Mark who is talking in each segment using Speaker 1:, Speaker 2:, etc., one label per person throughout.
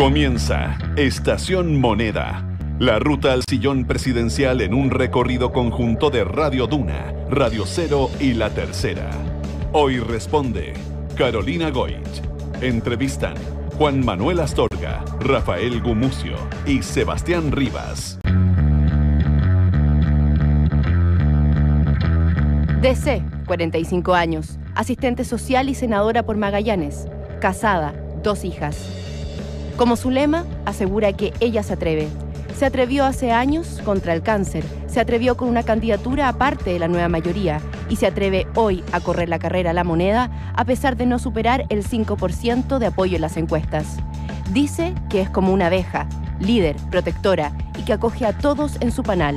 Speaker 1: Comienza Estación Moneda, la ruta al sillón presidencial en un recorrido conjunto de Radio Duna, Radio Cero y La Tercera. Hoy responde Carolina Goit. Entrevistan Juan Manuel Astorga, Rafael Gumucio y Sebastián Rivas.
Speaker 2: DC, 45 años, asistente social y senadora por Magallanes, casada, dos hijas. Como su lema, asegura que ella se atreve. Se atrevió hace años contra el cáncer, se atrevió con una candidatura aparte de la nueva mayoría y se atreve hoy a correr la carrera a la moneda a pesar de no superar el 5% de apoyo en las encuestas. Dice que es como una abeja, líder, protectora y que acoge a todos en su panal.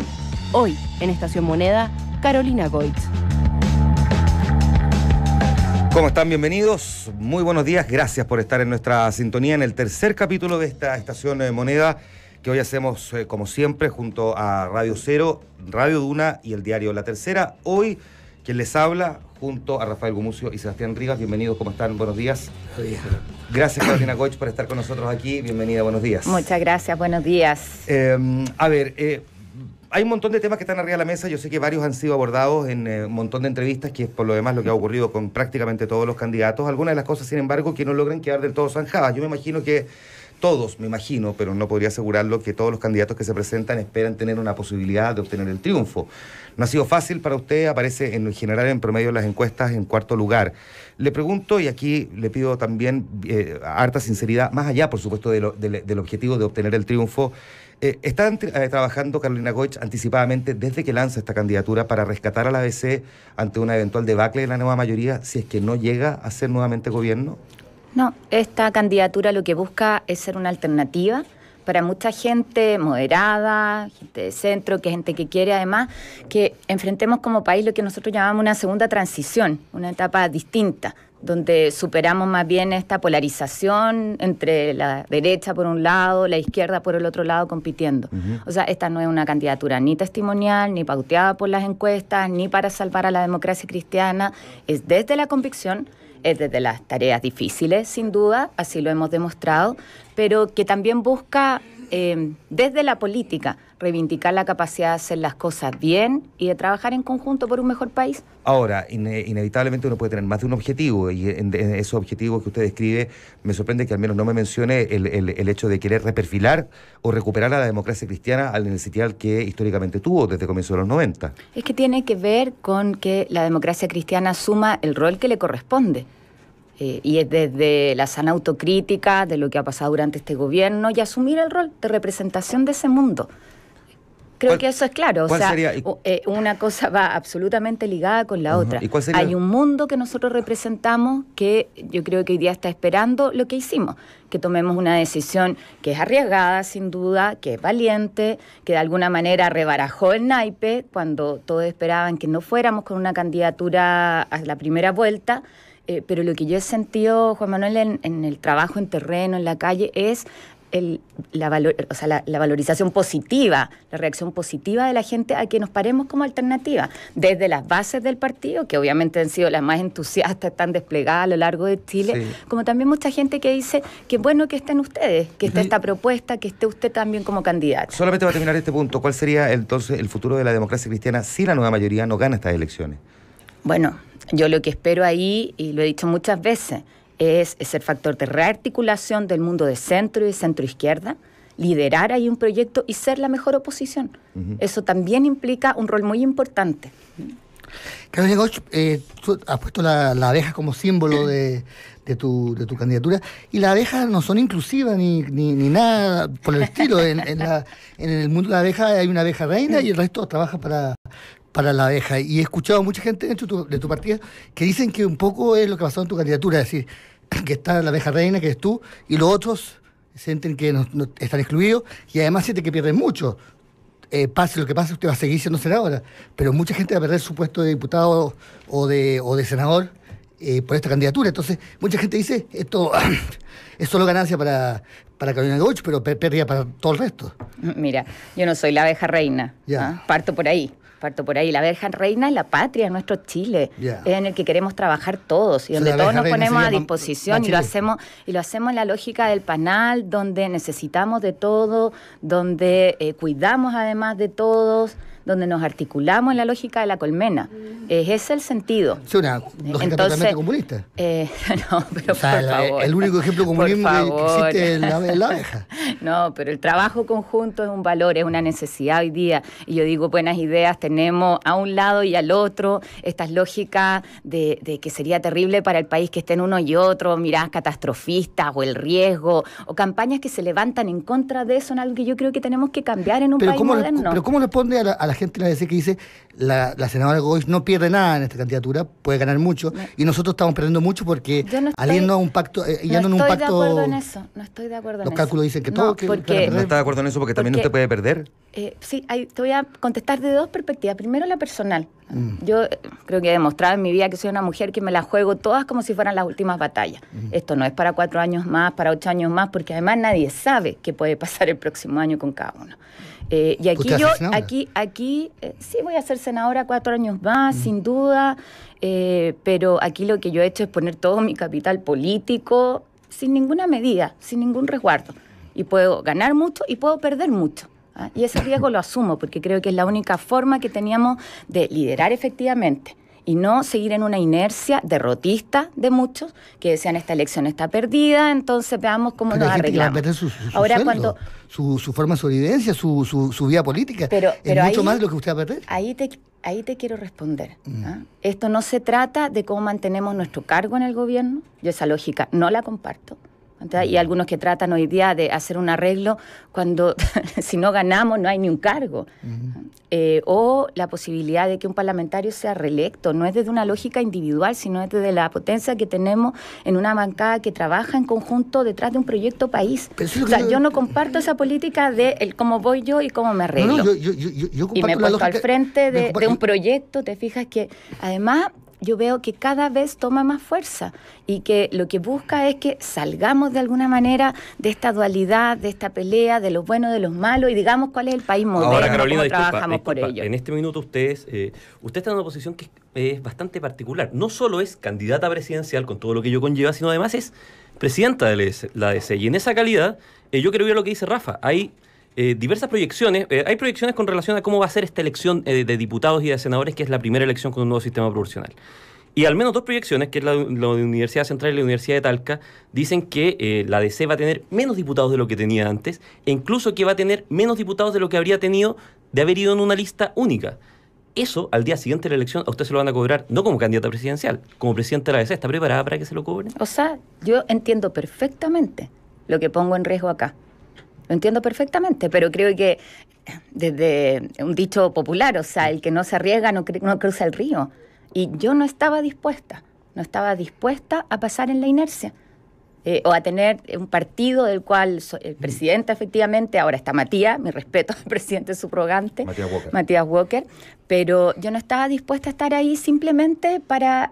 Speaker 2: Hoy, en Estación Moneda, Carolina Goitz.
Speaker 3: ¿Cómo están? Bienvenidos. Muy buenos días. Gracias por estar en nuestra sintonía en el tercer capítulo de esta estación de eh, Moneda que hoy hacemos, eh, como siempre, junto a Radio Cero, Radio Duna y el diario La Tercera. Hoy, quien les habla, junto a Rafael Gumucio y Sebastián Rivas. Bienvenidos, ¿cómo están? Buenos días. Gracias, Carolina Goich, por estar con nosotros aquí. Bienvenida, buenos días. Muchas
Speaker 2: gracias, buenos días.
Speaker 3: Em, a ver, eh, hay un montón de temas que están arriba de la mesa. Yo sé que varios han sido abordados en eh, un montón de entrevistas, que es por lo demás lo que ha ocurrido con prácticamente todos los candidatos. Algunas de las cosas, sin embargo, que no logran quedar del todo zanjadas. Yo me imagino que todos, me imagino, pero no podría asegurarlo, que todos los candidatos que se presentan esperan tener una posibilidad de obtener el triunfo. No ha sido fácil para usted, aparece en general en promedio de las encuestas en cuarto lugar. Le pregunto, y aquí le pido también eh, harta sinceridad, más allá, por supuesto, del objetivo de obtener el triunfo, eh, ¿Está eh, trabajando Carolina Goich anticipadamente desde que lanza esta candidatura para rescatar a la ABC ante una eventual debacle de la nueva mayoría si es que no llega a ser nuevamente gobierno?
Speaker 2: No, esta candidatura lo que busca es ser una alternativa para mucha gente moderada, gente de centro, que gente que quiere además que enfrentemos como país lo que nosotros llamamos una segunda transición, una etapa distinta donde superamos más bien esta polarización entre la derecha por un lado, la izquierda por el otro lado compitiendo. O sea, esta no es una candidatura ni testimonial, ni pauteada por las encuestas, ni para salvar a la democracia cristiana, es desde la convicción, es desde las tareas difíciles, sin duda, así lo hemos demostrado, pero que también busca eh, desde la política reivindicar la capacidad de hacer las cosas bien y de trabajar en conjunto por un mejor país.
Speaker 3: Ahora, inevitablemente uno puede tener más de un objetivo y en, esos objetivos que usted describe, me sorprende que al menos no me mencione el, hecho de querer reperfilar o recuperar a la democracia cristiana al necesitar que históricamente tuvo desde comienzos comienzo de los 90.
Speaker 2: Es que tiene que ver con que la democracia cristiana asuma el rol que le corresponde. Eh, y es desde la sana autocrítica de lo que ha pasado durante este gobierno y asumir el rol de representación de ese mundo creo que eso es claro. O sea, eh, una cosa va absolutamente ligada con la otra. Hay un mundo que nosotros representamos que yo creo que hoy día está esperando lo que hicimos, que tomemos una decisión que es arriesgada, sin duda, que es valiente, que de alguna manera rebarajó el naipe cuando todos esperaban que no fuéramos con una candidatura a la primera vuelta. Eh, pero lo que yo he sentido, Juan Manuel, en, el trabajo en terreno, en la calle, es la, la, valorización positiva, la reacción positiva de la gente a que nos paremos como alternativa, desde las bases del partido, que obviamente han sido las más entusiastas, están desplegadas a lo largo de Chile, como también mucha gente que dice que bueno que estén ustedes, que esté esta propuesta, que esté usted también como candidato.
Speaker 3: Solamente para terminar este punto, ¿cuál sería entonces el futuro de la democracia cristiana si la nueva mayoría no gana estas elecciones?
Speaker 2: Bueno, yo lo que espero ahí, y lo he dicho muchas veces, es, es ser factor de rearticulación del mundo de centro y centro izquierda, liderar ahí un proyecto y ser la mejor oposición. Eso también implica un rol muy importante.
Speaker 4: Carlos Goch, eh, tú has puesto la, la abeja como símbolo de, de, tu, de, tu, candidatura y las abejas no son inclusivas ni, ni, nada por el estilo. En, la, en, el mundo de la abeja hay una abeja reina y el resto trabaja para, para la abeja. Y he escuchado a mucha gente dentro de tu, de tu partida que dicen que un poco es lo que pasó en tu candidatura, es decir, que está la abeja reina, que es tú, y los otros sienten que están excluidos y además sienten que pierden mucho. Eh, pase lo que pase, usted va a seguir siendo senadora, pero mucha gente va a perder su puesto de diputado o de, o de senador eh, por esta candidatura. Entonces, mucha gente dice, esto es solo ganancia para, para Carolina Gómez pero pérdida para todo el resto.
Speaker 2: Mira, yo no soy la abeja reina, ¿ah? parto por ahí parto por ahí. La Virgen Reina es la patria, nuestro Chile, es en el que queremos trabajar todos y donde todos nos ponemos a disposición y lo hacemos y lo hacemos en la lógica del panal, donde necesitamos de todo, donde eh, cuidamos además de todos donde nos articulamos en la lógica de la colmena. Mm. Es ese el sentido. Es una eh, totalmente comunista. Eh, no,
Speaker 4: pero el, único ejemplo comunismo que existe es la,
Speaker 2: abeja. No, pero el trabajo conjunto es un valor, es una necesidad hoy día. Y yo digo, buenas ideas tenemos a un lado y al otro, estas lógicas de, que sería terrible para el país que esté en uno y otro, miradas catastrofistas o el riesgo, o campañas que se levantan en contra de eso, en algo que yo creo que tenemos que cambiar en un país pero
Speaker 4: ¿cómo responde la, la gente la que dice, la, senadora Goiz no pierde nada en esta candidatura, puede ganar mucho, y nosotros estamos perdiendo mucho porque no a un pacto, eh, no un pacto... de acuerdo en
Speaker 2: eso, no estoy de acuerdo en Los cálculos dicen que todo... No, no de acuerdo en eso porque, también no te puede perder. Eh, sí, te voy a contestar de dos perspectivas. Primero la personal. Mm. Yo eh, creo que he demostrado en mi vida que soy una mujer que me la juego todas como si fueran las últimas batallas. Mm. Esto no es para cuatro años más, para ocho años más, porque además nadie sabe qué puede pasar el próximo año con cada uno. Eh, y aquí yo, aquí, aquí, eh, sí voy a ser senadora cuatro años más, sin duda, eh, pero aquí lo que yo he hecho es poner todo mi capital político sin ninguna medida, sin ningún resguardo. Y puedo ganar mucho y puedo perder mucho. ¿ah? Y ese riesgo lo asumo porque creo que es la única forma que teníamos de liderar efectivamente y no seguir en una inercia derrotista de muchos que decían esta elección está perdida, entonces veamos cómo nos arreglamos. va a
Speaker 4: su, Ahora su, forma de sobrevivencia, su, su, vía política, pero, es mucho más de lo que usted
Speaker 2: va a perder. Ahí te, quiero responder. ¿ah? Mm. Esto no se trata de cómo mantenemos nuestro cargo en el gobierno, yo esa lógica no la comparto y algunos que tratan hoy día de hacer un arreglo cuando si no ganamos no hay ni un cargo. Eh, o la posibilidad de que un parlamentario sea reelecto. No es desde una lógica individual, sino es desde la potencia que tenemos en una bancada que trabaja en conjunto detrás de un proyecto país. o sea, yo... no comparto esa política de el cómo voy yo y cómo me arreglo.
Speaker 4: y me he puesto al frente
Speaker 2: de un proyecto, te fijas que además yo veo que cada vez toma más fuerza y que lo que busca es que salgamos de alguna manera de esta dualidad, de esta pelea, de los buenos, de los malos y digamos cuál es el país moderno. Ahora, Carolina, disculpa, trabajamos por ello. En
Speaker 1: este minuto ustedes, eh, usted está en una posición que es, bastante particular. No solo es candidata presidencial con todo lo que yo conlleva, sino además es presidenta de la DC. E y en esa calidad, eh, yo creo que lo que dice Rafa, hay eh, diversas proyecciones. Eh, hay proyecciones con relación a cómo va a ser esta elección eh, de diputados y de senadores, que es la primera elección con un nuevo sistema proporcional. Y al menos dos proyecciones, que es la, la Universidad Central y la Universidad de Talca, dicen que la DC va a tener menos diputados de lo que tenía antes, e incluso que va a tener menos diputados de lo que habría tenido de haber ido en una lista única. Eso, al día siguiente de la elección, a usted se lo van a cobrar no como candidata presidencial, como presidente de la DC. ¿Está preparada para que se lo cobren?
Speaker 2: O sea, yo entiendo perfectamente lo que pongo en riesgo acá. Lo entiendo perfectamente, pero creo que desde un dicho popular, o sea, el que no se arriesga no, no cruza el río. Y yo no estaba dispuesta, no estaba dispuesta a pasar en la inercia. Eh, o a tener un partido del cual el presidente efectivamente, ahora está Matías, mi respeto al presidente subrogante, Matías Walker. Matías Walker, pero yo no estaba dispuesta a estar ahí simplemente para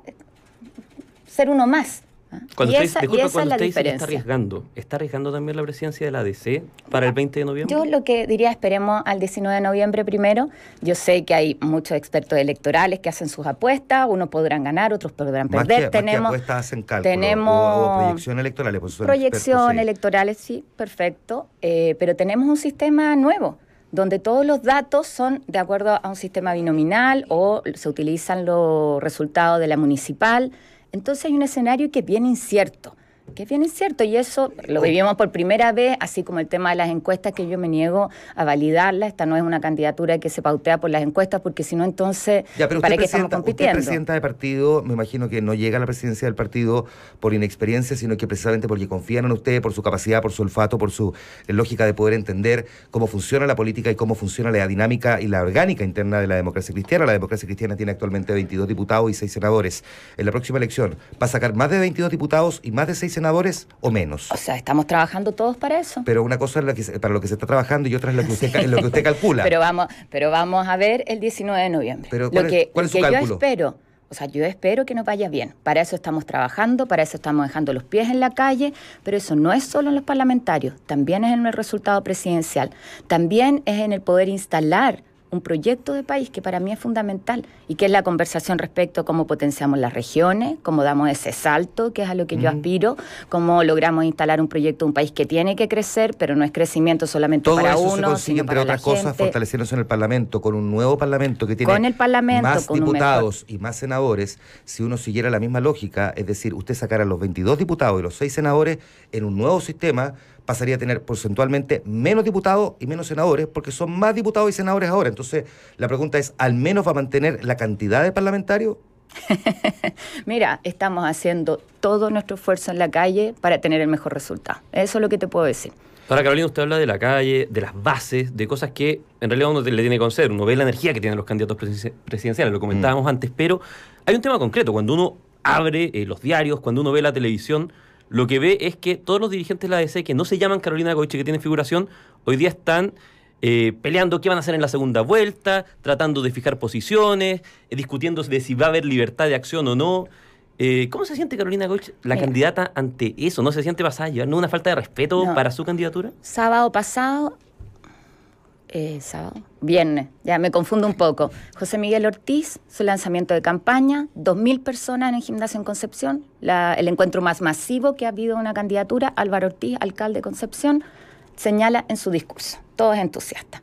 Speaker 2: ser uno más, ¿Ah? Cuando es la está
Speaker 1: arriesgando, ¿está arriesgando también la presidencia de la ADC para el 20 de noviembre? Yo
Speaker 2: lo que diría, esperemos al 19 de noviembre primero. Yo sé que hay muchos expertos electorales que hacen sus apuestas, unos podrán ganar, otros podrán perder. tenemos
Speaker 3: apuestas tenemos o, proyecciones electorales. proyección pues, sí.
Speaker 2: electorales, sí, perfecto. Eh, pero tenemos un sistema nuevo donde todos los datos son de acuerdo a un sistema binominal o se utilizan los resultados de la municipal entonces hay un escenario que viene incierto. Que es cierto y eso lo vivimos por primera vez, así como el tema de las encuestas, que yo me niego a validarla. Esta no es una candidatura que se pautea por las encuestas, porque si no, entonces, ya, pero ¿para qué estamos compitiendo? Usted presidenta
Speaker 3: de partido, me imagino que no llega a la presidencia del partido por inexperiencia, sino que precisamente porque confían en usted, por su capacidad, por su olfato, por su eh, lógica de poder entender cómo funciona la política y cómo funciona la dinámica y la orgánica interna de la democracia cristiana. La democracia cristiana tiene actualmente 22 diputados y 6 senadores. En la próxima elección va a sacar más de 22 diputados y más de 6 senadores o menos. O sea,
Speaker 2: estamos trabajando todos para eso.
Speaker 3: Pero una cosa es para lo que se está trabajando y otra es lo que usted, calcula. Pero
Speaker 2: vamos, pero vamos a ver el 19 de noviembre. ¿cuál es, yo espero. O sea, yo espero que nos vaya bien. Para eso estamos trabajando, para eso estamos dejando los pies en la calle, pero eso no es solo en los parlamentarios, también es en el resultado presidencial, también es en el poder instalar un proyecto de país que para mí es fundamental y que es la conversación respecto a cómo potenciamos las regiones, cómo damos ese salto, que es a lo que yo aspiro, cómo logramos instalar un proyecto de un país que tiene que crecer, pero no es crecimiento solamente para eso uno, se consigue, entre otras cosas,
Speaker 3: fortaleciéndose en el Parlamento, con un nuevo Parlamento que tiene más diputados y más senadores, si uno siguiera la misma lógica, es decir, usted sacara los 22 diputados y los 6 senadores en un nuevo sistema pasaría a tener porcentualmente menos diputados y menos senadores, porque son más diputados y senadores ahora. Entonces, la pregunta es, ¿al menos va a mantener la cantidad de parlamentarios?
Speaker 2: Mira, estamos haciendo todo nuestro esfuerzo en la calle para tener el mejor resultado. Eso es lo que te puedo decir.
Speaker 1: Ahora, Carolina, usted habla de la calle, de las bases, de cosas que en realidad uno le tiene que conocer. Uno ve la energía que tienen los candidatos presidenciales, lo mm. comentábamos antes, pero hay un tema concreto. Cuando uno abre eh, los diarios, cuando uno ve la televisión, lo que ve es que todos los dirigentes de la ADC que no se llaman Carolina Goiche, que tienen figuración, hoy día están eh, peleando qué van a hacer en la segunda vuelta, tratando de fijar posiciones, eh, discutiendo de si va a haber libertad de acción o no. Eh, ¿Cómo se siente Carolina Goich, la candidata, ante eso? ¿No se siente pasada? ¿No una falta de respeto para su candidatura?
Speaker 2: Sábado pasado eh, sábado, viernes, ya me confundo un poco. José Miguel Ortiz, su lanzamiento de campaña, 2.000 personas en el gimnasio en Concepción, el encuentro más masivo que ha habido una candidatura, Álvaro Ortiz, alcalde de Concepción, señala en su discurso, todos entusiasta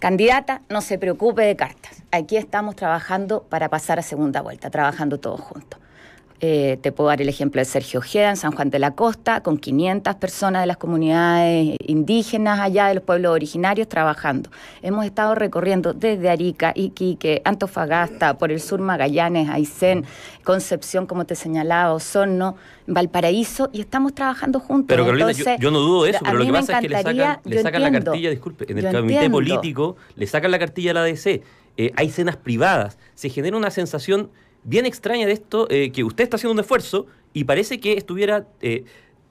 Speaker 2: Candidata, no se preocupe de cartas, aquí estamos trabajando para pasar a segunda vuelta, trabajando todos juntos. Eh, te puedo dar el ejemplo de Sergio Ojeda en San Juan de la Costa, con 500 personas de las comunidades indígenas allá de los pueblos originarios trabajando. Hemos estado recorriendo desde Arica, Iquique, Antofagasta, por el sur Magallanes, Aysén, Concepción, como te señalaba, Osorno, Valparaíso, y estamos trabajando juntos. Pero Carolina, yo, no dudo eso, pero lo que pasa es que le sacan, la cartilla, disculpe, en el comité político
Speaker 1: le sacan la cartilla a la DC. Eh, hay cenas privadas, se genera una sensación bien extraña de esto, eh, que usted está haciendo un esfuerzo y parece que estuviera... Eh,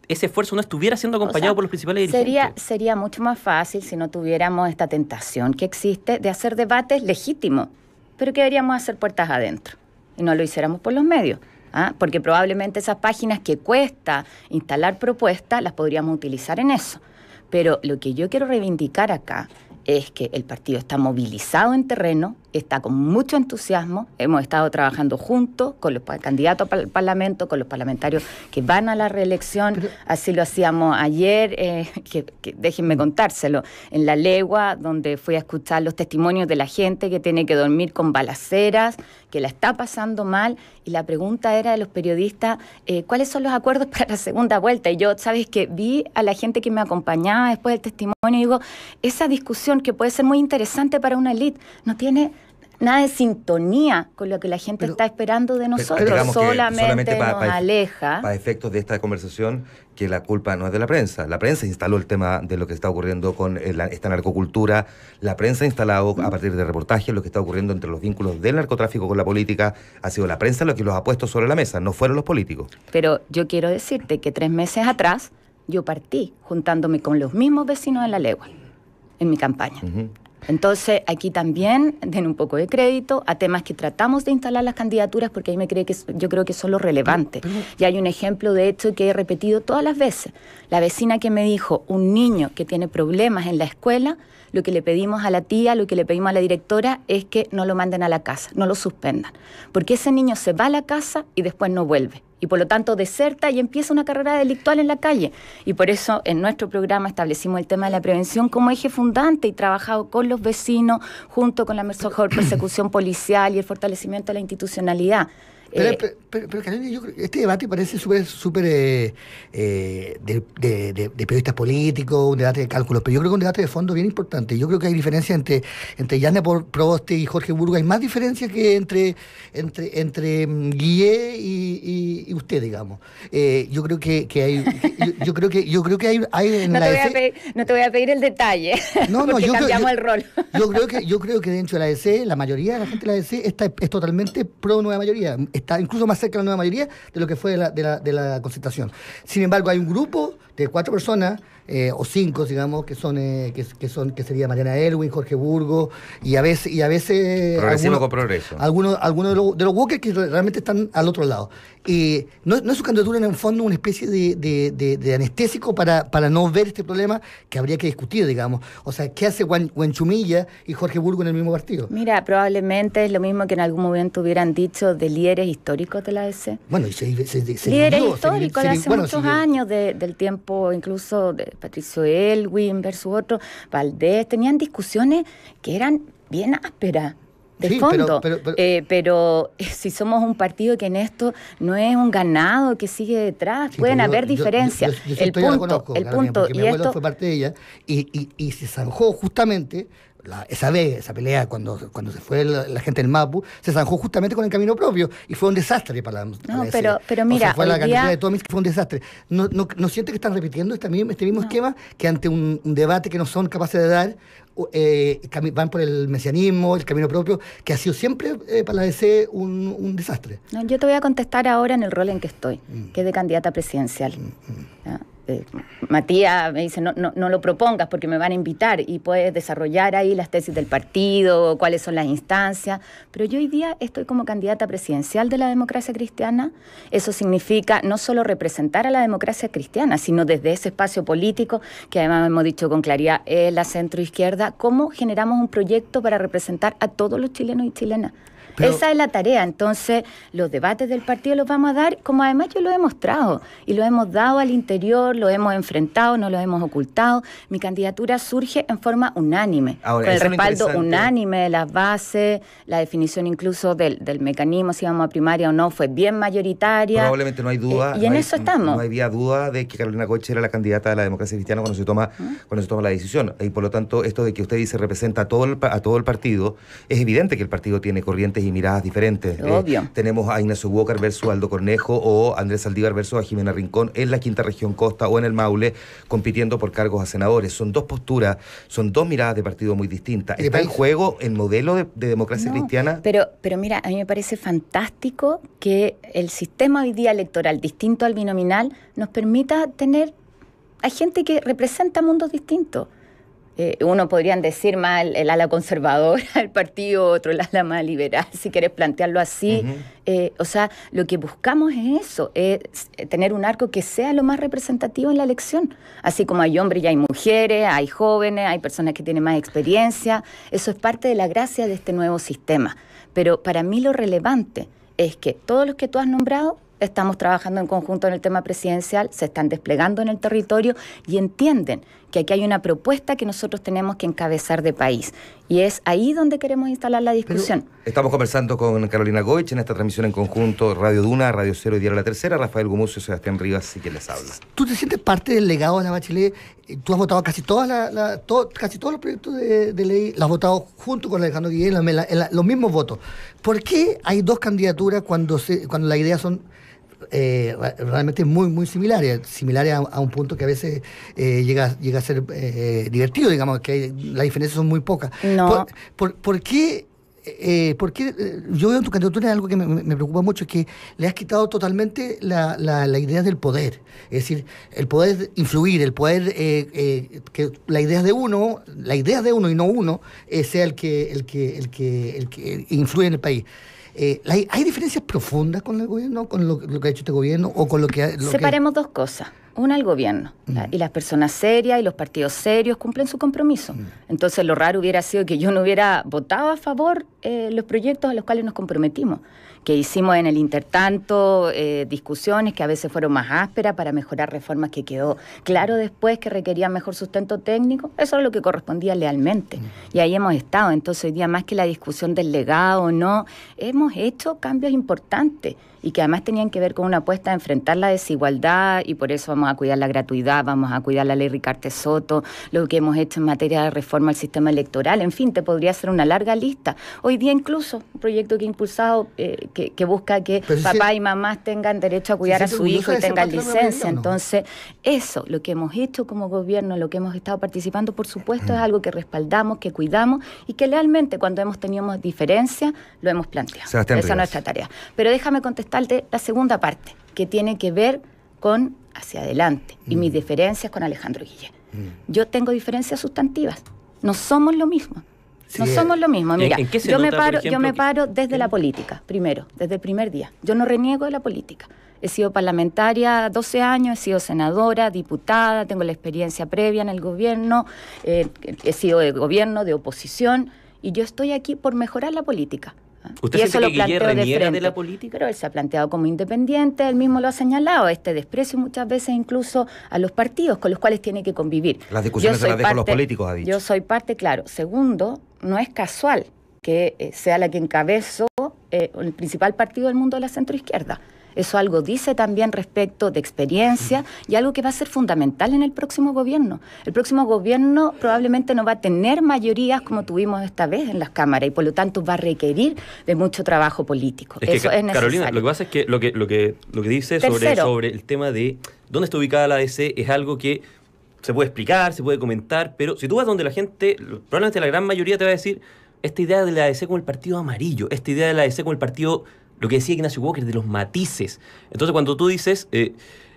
Speaker 1: ese esfuerzo no estuviera siendo acompañado por los principales dirigentes. Sería,
Speaker 2: sería mucho más fácil si no tuviéramos esta tentación que existe de hacer debates legítimos, pero que deberíamos hacer puertas adentro y no lo hiciéramos por los medios. ¿ah? Porque probablemente esas páginas que cuesta instalar propuestas las podríamos utilizar en eso. Pero lo que yo quiero reivindicar acá es que el partido está movilizado en terreno, está con mucho entusiasmo. Hemos estado trabajando juntos con los candidatos al Parlamento, con los parlamentarios que van a la reelección. Así lo hacíamos ayer, eh, que, déjenme contárselo, en La Legua, donde fui a escuchar los testimonios de la gente que tiene que dormir con balaceras, que la está pasando mal. Y la pregunta era de los periodistas, eh, ¿cuáles son los acuerdos para la segunda vuelta? Y yo, ¿sabes que Vi a la gente que me acompañaba después del testimonio y digo, esa discusión que puede ser muy interesante para una élite, no tiene nada de sintonía con lo que la gente está esperando de nosotros. Solamente, nos aleja.
Speaker 3: Para efectos de esta conversación, que la culpa no es de la prensa. La prensa instaló el tema de lo que está ocurriendo con eh, esta narcocultura. La prensa ha instalado a partir de reportajes lo que está ocurriendo entre los vínculos del narcotráfico con la política. Ha sido la prensa lo que los ha puesto sobre la mesa, no fueron los políticos.
Speaker 2: Pero yo quiero decirte que tres meses atrás yo partí juntándome con los mismos vecinos de la legua en mi campaña. Entonces, aquí también den un poco de crédito a temas que tratamos de instalar las candidaturas porque ahí me cree que yo creo que son lo relevante. Y hay un ejemplo de hecho que he repetido todas las veces. La vecina que me dijo, un niño que tiene problemas en la escuela, lo que le pedimos a la tía, lo que le pedimos a la directora es que no lo manden a la casa, no lo suspendan. Porque ese niño se va a la casa y después no vuelve y por lo tanto deserta y empieza una carrera delictual en la calle. Y por eso en nuestro programa establecimos el tema de la prevención como eje fundante y trabajado con los vecinos, junto con la mejor persecución policial y el fortalecimiento de la institucionalidad. Pero,
Speaker 4: eh, este debate parece súper súper eh, eh, de, periodistas políticos, un debate de cálculos, pero yo creo que un debate de fondo bien importante. Yo creo que hay diferencia entre, entre Yana Proboste y Jorge Burgo, hay más diferencias que entre, entre, entre mm, Guillé y, usted, digamos. yo creo que, hay yo, creo que yo creo que hay, e
Speaker 2: no te voy a pedir, el detalle, no, no, yo creo, el
Speaker 4: rol. Yo creo, que, yo creo que dentro de la DC, e la mayoría de la gente de la DC e está, es totalmente pro nueva mayoría está incluso más cerca de la nueva mayoría de lo que fue de la, de la, de la concentración. Sin embargo, hay un grupo de cuatro personas eh, o cinco, digamos, que son, eh, que, son que sería Mariana Elwin, Jorge Burgo, y a veces... Y a veces con progreso. Algunos, de, los, de los walkers que realmente están al otro lado. Y no, es su candidatura en el fondo una especie de, anestésico para, para no ver este problema que habría que discutir, digamos. O sea, ¿qué hace Wenchumilla y Jorge Burgo en el mismo partido?
Speaker 2: Mira, probablemente es lo mismo que en algún momento hubieran dicho de líderes históricos de la S.
Speaker 4: Bueno, y se, Líderes históricos de hace muchos años,
Speaker 2: del tiempo incluso Patricio Elwin versus otro, Valdés, tenían discusiones que eran bien ásperas de fondo. Pero, eh, eh, si somos un partido que en esto no es un ganado que sigue detrás, pueden haber diferencias. Yo, el punto, conozco, el punto. y fue
Speaker 4: parte de ella y, se zanjó justamente esa vez, esa pelea, cuando, cuando se fue la, gente del Mapu, se zanjó justamente con el camino propio y fue un desastre para la. no, pero, pero mira. fue la cantidad de Tomis que fue un desastre. ¿No, no, no siente que están repitiendo este mismo, este esquema que ante un, debate que no son capaces de dar? Eh, van por el mesianismo, el camino propio, que ha sido siempre eh, para
Speaker 2: la DC un, un desastre. No, yo te voy a contestar ahora en el rol en que estoy, mm. que es de candidata presidencial. Mm, mm. Eh, Matías me dice, no, no, no, lo propongas porque me van a invitar y puedes desarrollar ahí las tesis del partido, cuáles son las instancias, pero yo hoy día estoy como candidata presidencial de la democracia cristiana, eso significa no solo representar a la democracia cristiana, sino desde ese espacio político, que además hemos dicho con claridad es la centro izquierda, cómo generamos un proyecto para representar a todos los chilenos y chilenas. Esa es la tarea. Entonces, los debates del partido los vamos a dar, como además yo lo he mostrado, y lo hemos dado al interior, lo hemos enfrentado, no lo hemos ocultado. Mi candidatura surge en forma unánime, con el respaldo unánime de las bases, la definición incluso del, mecanismo, si vamos a primaria o no, fue bien mayoritaria. Probablemente
Speaker 3: no hay duda. Eh, y, en eso estamos. No había duda de que Carolina Coche era la candidata de la democracia cristiana cuando se toma, ah. cuando se toma la decisión. Y por lo tanto, esto de que usted dice representa a todo el, a todo el partido, es evidente que el partido tiene corrientes y miradas diferentes. Eh, Obvio. tenemos a Ignacio Walker versus Aldo Cornejo o Andrés Saldívar versus a Jimena Rincón en la quinta región Costa o en el Maule compitiendo por cargos a senadores. Son dos posturas, son dos miradas de partido muy distintas. Está en juego el modelo de, democracia cristiana.
Speaker 2: Pero, pero mira, a mí me parece fantástico que el sistema hoy día electoral distinto al binominal nos permita tener a gente que representa mundos distintos. Eh, uno podrían decir más el ala conservadora el partido, otro el ala más liberal, si quieres plantearlo así. Eh, o sea, lo que buscamos es eso, es eh, tener un arco que sea lo más representativo en la elección. Así como hay hombres y hay mujeres, hay jóvenes, hay personas que tienen más experiencia. Eso es parte de la gracia de este nuevo sistema. Pero para mí lo relevante es que todos los que tú has nombrado estamos trabajando en conjunto en el tema presidencial, se están desplegando en el territorio y entienden que aquí hay una propuesta que nosotros tenemos que encabezar de país. Y es ahí donde queremos instalar la discusión.
Speaker 3: estamos conversando con Carolina Goich en esta transmisión en conjunto Radio Duna, Radio Cero y Diario La Tercera, Rafael Gumucio, Sebastián Rivas sí que les habla.
Speaker 2: ¿Tú te sientes
Speaker 4: parte del legado de la Bachelet? Eh, Tú has votado casi todas casi todos los proyectos de, ley, las has votado junto con Alejandro Guillén, los mismos votos. ¿Por qué hay dos candidaturas cuando, se, cuando la idea son eh, realmente muy, muy similares, similares a, un punto que a veces eh, llega, llega a ser eh, divertido, digamos, que las diferencias son muy pocas. Por, qué? yo veo en tu candidatura algo que me, preocupa mucho, es que le has quitado totalmente la, idea del poder, es decir, el poder influir, el poder que la idea de uno, la idea de uno y no uno, sea el que, el que, el que, el que influye en el país. Eh, ¿hay, diferencias profundas con el gobierno, con lo, que ha hecho este gobierno o con lo que ha, Separemos
Speaker 2: dos cosas. Una, el gobierno. y las personas serias y los partidos serios cumplen su compromiso. Entonces, lo raro hubiera sido que yo no hubiera votado a favor eh, los proyectos a los cuales nos comprometimos, que hicimos en el intertanto eh, discusiones que a veces fueron más ásperas para mejorar reformas que quedó claro después que requerían mejor sustento técnico, eso es lo que correspondía lealmente. Y ahí hemos estado, entonces hoy día más que la discusión del legado o no, hemos hecho cambios importantes y que además tenían que ver con una apuesta a enfrentar la desigualdad y por eso vamos a cuidar la gratuidad, vamos a cuidar la ley Ricarte Soto, lo que hemos hecho en materia de reforma al sistema electoral, en fin, te podría hacer una larga lista. Hoy día incluso, un proyecto que he impulsado eh, que, busca que papá y mamás tengan derecho a cuidar a su hijo y tengan licencia. Entonces, eso, lo que hemos hecho como gobierno, lo que hemos estado participando, por supuesto, es algo que respaldamos, que cuidamos y que realmente cuando hemos tenido diferencias, lo hemos planteado. Esa es nuestra tarea. Pero déjame contestarte la segunda parte, que tiene que ver con hacia adelante y mis mm. diferencias con Alejandro Guillén. Mm. Yo tengo diferencias sustantivas. No somos lo mismo no somos lo mismo. Mira, yo, me paro, yo me paro desde la política, primero, desde el primer día. Yo no reniego de la política. He sido parlamentaria 12 años, he sido senadora, diputada, tengo la experiencia previa en el gobierno, eh, he sido de gobierno, de oposición, y yo estoy aquí por mejorar la política. ¿Usted y eso lo planteó de, la política? Pero él se ha planteado como independiente, él mismo lo ha señalado, este desprecio muchas veces incluso a los partidos con los cuales tiene que convivir. Las discusiones se las a los políticos, ha dicho. Yo soy parte, claro. Segundo, no es casual que eh, sea la que encabezó eh, el principal partido del mundo de la centroizquierda. Eso algo dice también respecto de experiencia y algo que va a ser fundamental en el próximo gobierno. El próximo gobierno probablemente no va a tener mayorías como tuvimos esta vez en las cámaras y por lo tanto va a requerir de mucho trabajo político. Eso es necesario. Carolina, lo
Speaker 1: que pasa es que lo que, lo dice sobre, sobre el tema de dónde está ubicada la ADC es algo que se puede explicar, se puede comentar, pero si tú vas donde la gente, probablemente la gran mayoría te va a decir esta idea de la ADC como el partido amarillo, esta idea de la ADC como el partido lo que decía Ignacio Walker, de los matices. Entonces, cuando tú dices, eh,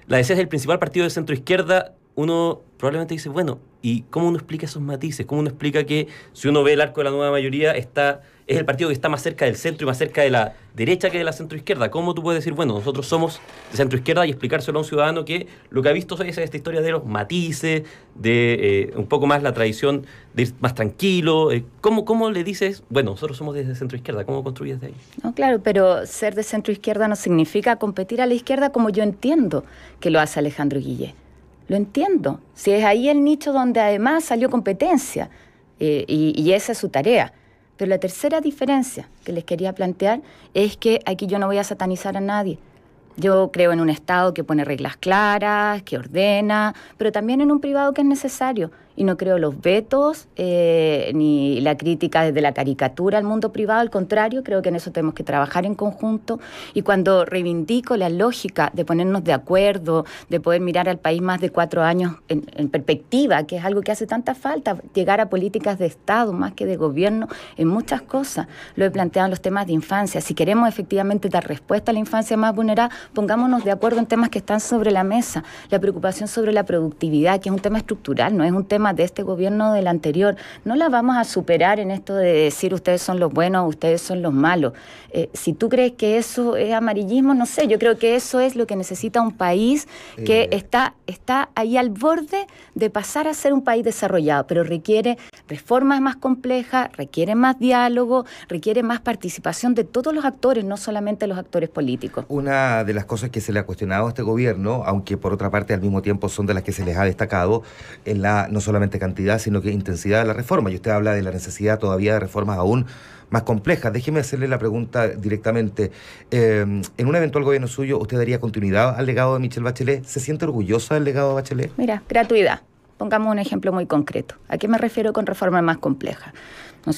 Speaker 1: la DC es el principal partido de centro izquierda, uno probablemente dice, bueno, ¿y cómo uno explica esos matices? ¿Cómo uno explica que si uno ve el arco de la nueva mayoría está es el partido que está más cerca del centro y más cerca de la derecha que de la centroizquierda. ¿Cómo tú puedes decir, bueno, nosotros somos de centroizquierda y explicárselo a un ciudadano que lo que ha visto es esta historia de los matices, de eh, un poco más la tradición de ir más tranquilo? Eh, ¿cómo, le dices, bueno, nosotros somos desde centroizquierda? ¿Cómo construyes de ahí?
Speaker 2: No, claro, pero ser de centroizquierda no significa competir a la izquierda como yo entiendo que lo hace Alejandro Guille. Lo entiendo. Si es ahí el nicho donde además salió competencia eh, y esa es su tarea pero la tercera diferencia que les quería plantear es que aquí yo no voy a satanizar a nadie. Yo creo en un Estado que pone reglas claras, que ordena, pero también en un privado que es necesario y no creo los vetos eh, ni la crítica desde la caricatura al mundo privado, al contrario, creo que en eso tenemos que trabajar en conjunto y cuando reivindico la lógica de ponernos de acuerdo, de poder mirar al país más de cuatro años en, en perspectiva, que es algo que hace tanta falta, llegar a políticas de Estado más que de gobierno en muchas cosas, lo he planteado en los temas de infancia, si queremos efectivamente dar respuesta a la infancia más vulnerable, pongámonos de acuerdo en temas que están sobre la mesa, la preocupación sobre la productividad, que es un tema estructural, no es un tema de este gobierno del anterior, no la vamos a superar en esto de decir ustedes son los buenos, ustedes son los malos. Eh, si tú crees que eso es amarillismo, no sé, yo creo que eso es lo que necesita un país que eh. está, está ahí al borde de pasar a ser un país desarrollado, pero requiere reformas más complejas, requiere más diálogo, requiere más participación de todos los actores, no solamente los actores políticos.
Speaker 3: Una de las cosas que se le ha cuestionado a este gobierno, aunque por otra parte al mismo tiempo son de las que se les ha destacado, en la, no solo solamente cantidad, sino que intensidad de la reforma. Y usted habla de la necesidad todavía de reformas aún más complejas. Déjeme hacerle la pregunta directamente. Eh, en un eventual gobierno suyo, ¿usted daría continuidad al legado de Michelle Bachelet? ¿Se siente orgullosa del legado de Bachelet?
Speaker 2: Mira, gratuidad. Pongamos un ejemplo muy concreto. ¿A qué me refiero con reformas más complejas?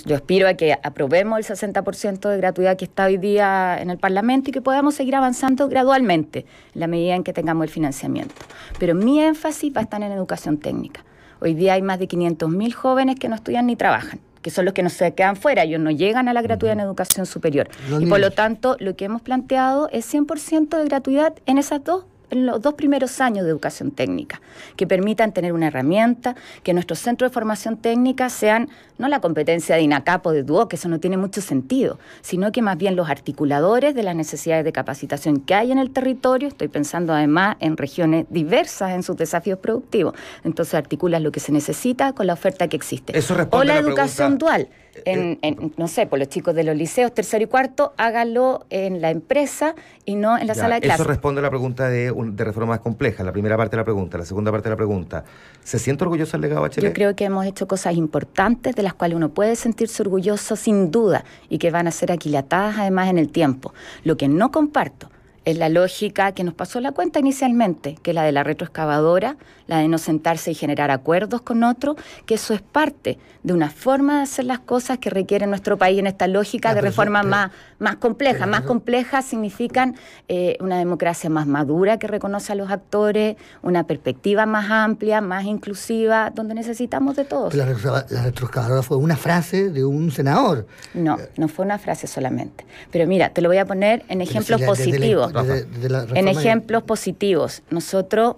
Speaker 2: Yo aspiro a que aprobemos el 60% de gratuidad que está hoy día en el Parlamento y que podamos seguir avanzando gradualmente en la medida en que tengamos el financiamiento. Pero mi énfasis va a estar en educación técnica. Hoy día hay más de 500.000 jóvenes que no estudian ni trabajan que son los que no se quedan fuera, ellos no llegan a la gratuidad en educación superior. y por lo tanto, lo que hemos planteado es 100% de gratuidad en esas dos en los dos primeros años de educación técnica, que permitan tener una herramienta, que nuestros centros de formación técnica sean no la competencia de INACAP o de DUO, que eso no tiene mucho sentido, sino que más bien los articuladores de las necesidades de capacitación que hay en el territorio, estoy pensando además en regiones diversas en sus desafíos productivos, entonces articulas lo que se necesita con la oferta que existe. Eso o la, educación dual. Eh, eh, en, no sé, por los chicos de los liceos, tercero y cuarto, hágalo en la empresa y no en la sala de clases. Eso
Speaker 3: responde a la pregunta de de reforma más compleja, la primera parte de la pregunta, la segunda parte de la pregunta, ¿se siente orgulloso el legado a Yo
Speaker 2: creo que hemos hecho cosas importantes de las cuales uno puede sentirse orgulloso sin duda y que van a ser aquilatadas además en el tiempo. Lo que no comparto es la lógica que nos pasó la cuenta inicialmente, que es la de la retroexcavadora, la de no sentarse y generar acuerdos con otro, que eso es parte de una forma de hacer las cosas que requiere nuestro país en esta lógica ah, de reforma más, más Más complejas significan eh, una democracia más madura que reconoce a los actores, una perspectiva más amplia, más inclusiva, donde necesitamos de todos.
Speaker 4: La, la retroexcavadora fue una frase
Speaker 2: de un senador. No, no fue una frase solamente. Pero mira, te lo voy a poner en ejemplos positivos
Speaker 4: en ejemplos
Speaker 2: positivos, nosotros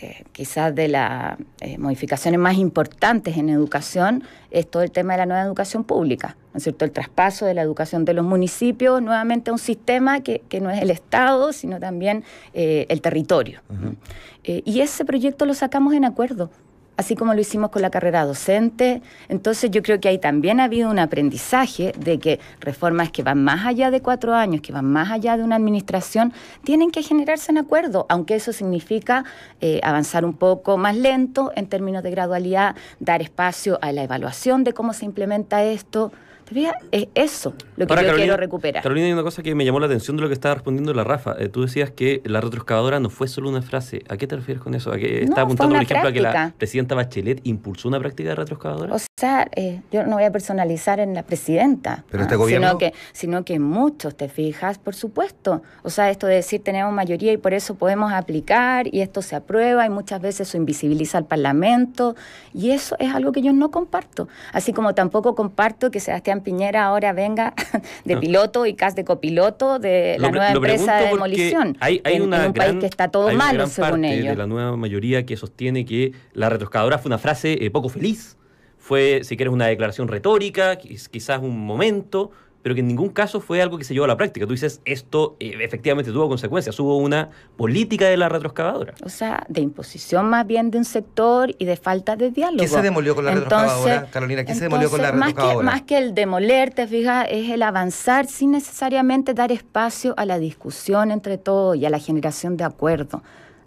Speaker 2: eh, quizás de las eh, modificaciones más importantes en educación es todo el tema de la nueva educación pública, cierto? El traspaso de la educación de los municipios nuevamente a un sistema que, no es el Estado, sino también eh, el territorio. y ese proyecto lo sacamos en acuerdo así como lo hicimos con la carrera docente. Entonces yo creo que ahí también ha habido un aprendizaje de que reformas que van más allá de cuatro años, que van más allá de una administración, tienen que generarse en acuerdo, aunque eso significa eh, avanzar un poco más lento en términos de gradualidad, dar espacio a la evaluación de cómo se implementa esto es eso lo que yo quiero recuperar. Carolina,
Speaker 1: hay una cosa que me llamó la atención de lo que estaba respondiendo la Rafa. Eh, tú decías que la retroexcavadora no fue solo una frase. ¿A qué te refieres con eso? ¿A está apuntando, por ejemplo, a que la presidenta Bachelet impulsó una práctica de retroexcavadora? O
Speaker 2: sea, eh, yo no voy a personalizar en la presidenta. Pero este ah, Sino que, sino que muchos, ¿te fijas? Por supuesto. O sea, esto de decir tenemos mayoría y por eso podemos aplicar y esto se aprueba y muchas veces eso invisibiliza al Parlamento. Y eso es algo que yo no comparto. Así como tampoco comparto que Sebastián Piñera ahora venga de ah. piloto y CAS de copiloto de la nueva empresa de demolición. Hay, una un país que está todo según ellos. De la
Speaker 1: nueva mayoría que sostiene que la retroscadora fue una frase eh, poco feliz. Fue, si quieres, una declaración retórica, quizás un momento, pero que en ningún caso fue algo que se llevó a la práctica. Tú dices, esto eh, efectivamente tuvo consecuencias, hubo una política de la retroexcavadora.
Speaker 2: O sea, de imposición más bien de un sector y de falta de diálogo. ¿Qué se demolió con la Carolina? ¿Qué se demolió con la retroexcavadora? Más que, el demoler, te fijas, es el avanzar sin necesariamente dar espacio a la discusión entre todos y a la generación de acuerdos.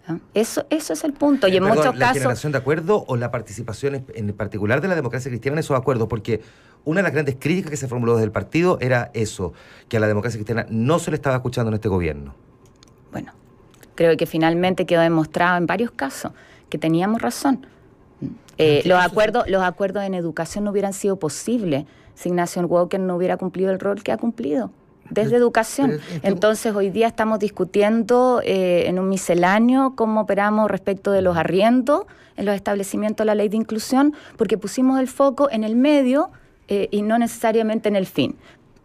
Speaker 2: ¿Ah? Eso, eso es el punto. Y en eh, muchos ¿la casos. ¿La generación
Speaker 3: de acuerdo o la participación en particular de la democracia cristiana en esos acuerdos? Porque una de las grandes críticas que se formuló desde el partido era eso, que a la democracia cristiana no se le estaba escuchando en este gobierno.
Speaker 2: Bueno, creo que finalmente quedó demostrado en varios casos que teníamos razón. Mm. Eh, los, acuerdos, los acuerdos en educación no hubieran sido posibles si Ignacio Walker no hubiera cumplido el rol que ha cumplido desde educación. Entonces, hoy día estamos discutiendo eh, en un misceláneo cómo operamos respecto de los arriendos en los establecimientos de la ley de inclusión, porque pusimos el foco en el medio eh, y no necesariamente en el fin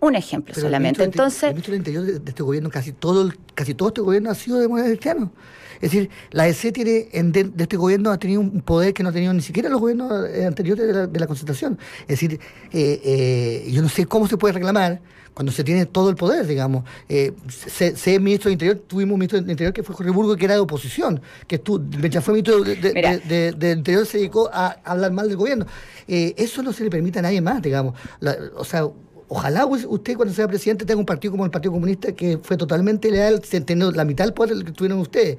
Speaker 2: un ejemplo solamente. Este Entonces,
Speaker 4: el ministro del Interior de, este gobierno, casi todo, casi todo este gobierno ha sido de moneda cristiana. Es decir, la EC tiene, en de, este gobierno ha tenido un poder que no ha tenido ni siquiera los gobiernos eh, anteriores de la, de concentración. Es decir, eh, eh, yo no sé cómo se puede reclamar cuando se tiene todo el poder, digamos. Eh, sé, ministro del Interior, tuvimos un ministro del Interior que fue Jorge Burgo, que era de oposición, que estuvo fue ministro del de, de, Interior se dedicó a, hablar mal del gobierno. eso no se le permite a nadie más, digamos. o sea, ojalá usted cuando sea presidente tenga un partido como el Partido Comunista que fue totalmente leal, teniendo la mitad del poder que tuvieron ustedes.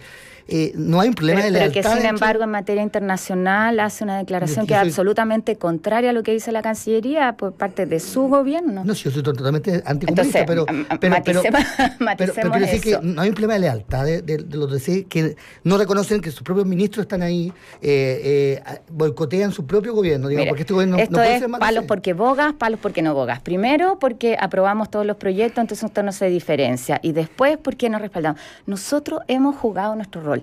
Speaker 4: Eh, no hay un problema de lealtad. Pero que sin embargo
Speaker 2: en materia internacional hace una declaración que, es absolutamente contraria a lo que dice la Cancillería por parte de su gobierno. No, sí, yo soy totalmente anticomunista, pero, pero, decir que
Speaker 4: no hay un problema de lealtad de, los que no reconocen que sus propios ministros están ahí, eh, eh boicotean su propio gobierno, digamos, porque este gobierno no es palos
Speaker 2: porque bogas, palos porque no bogas. Primero porque aprobamos todos los proyectos, entonces usted no se diferencia. Y después porque no respaldamos. Nosotros hemos jugado nuestro rol.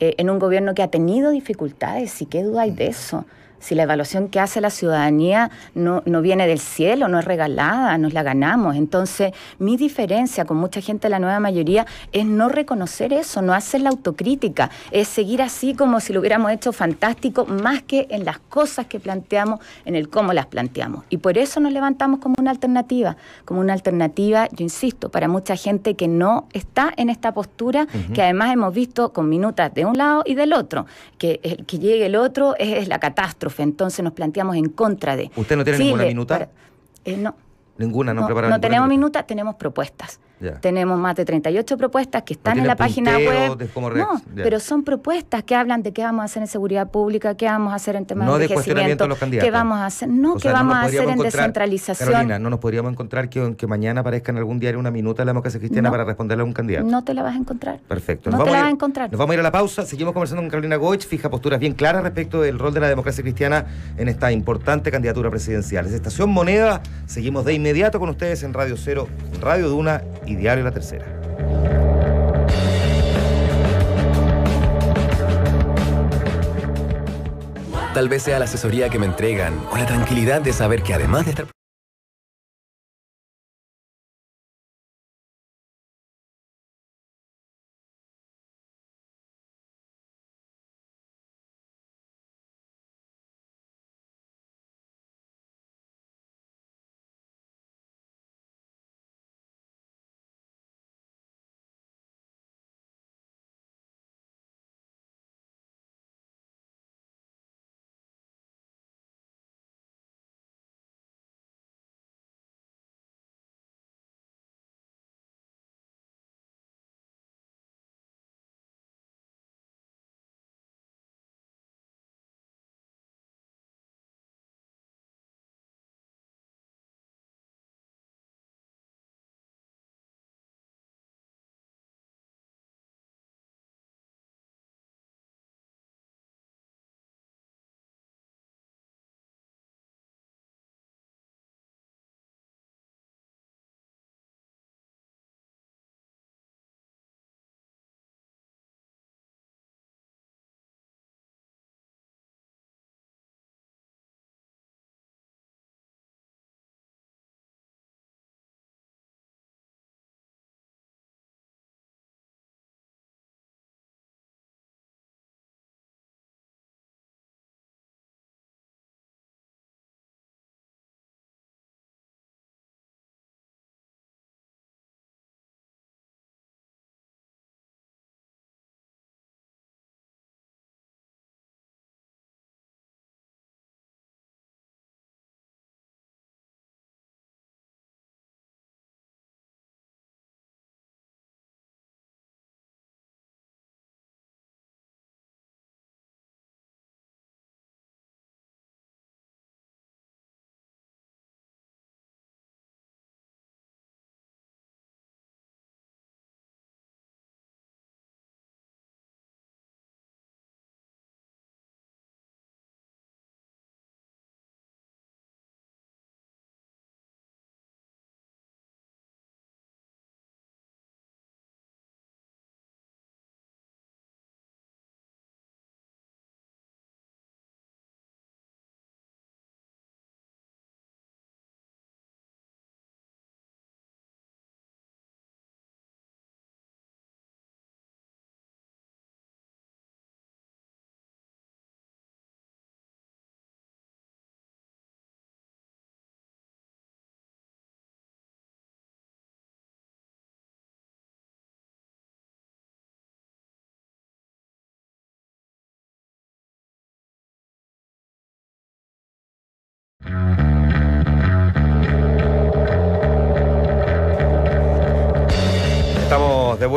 Speaker 2: Eh, en un gobierno que ha tenido dificultades, y qué duda hay de mm. eso si la evaluación que hace la ciudadanía no, viene del cielo, no es regalada, nos la ganamos. Entonces, mi diferencia con mucha gente de la nueva mayoría es no reconocer eso, no hacer la autocrítica, es seguir así como si lo hubiéramos hecho fantástico, más que en las cosas que planteamos, en el cómo las planteamos. Y por eso nos levantamos como una alternativa, como una alternativa, yo insisto, para mucha gente que no está en esta postura, que además hemos visto con minutas de un lado y del otro, que el que llegue el otro es la catástrofe entonces nos planteamos en contra de. ¿Usted no tiene ninguna minuta? Eh, no.
Speaker 3: Ninguna, no, no, no tenemos
Speaker 2: minuta, tenemos propuestas. Tenemos más de 38 propuestas que están en la página web.
Speaker 3: no, pero
Speaker 2: son propuestas que hablan de qué vamos a hacer en seguridad pública, qué vamos a hacer en temas no de envejecimiento, de los candidatos. qué vamos a hacer, no, qué vamos a hacer en descentralización. Carolina,
Speaker 3: no nos podríamos encontrar que, mañana aparezca en algún diario una minuta de la democracia cristiana para responderle a un candidato.
Speaker 2: No te la vas a encontrar.
Speaker 3: Perfecto. Nos no la vas a encontrar. Nos vamos a ir a la pausa, seguimos conversando con Carolina Goich, fija posturas bien claras respecto del rol de la democracia cristiana en esta importante candidatura presidencial. Es Estación Moneda, seguimos de inmediato con ustedes en Radio Cero, Radio Duna y Diario La Tercera. Tal vez sea la asesoría que me entregan o la tranquilidad de saber que además de estar...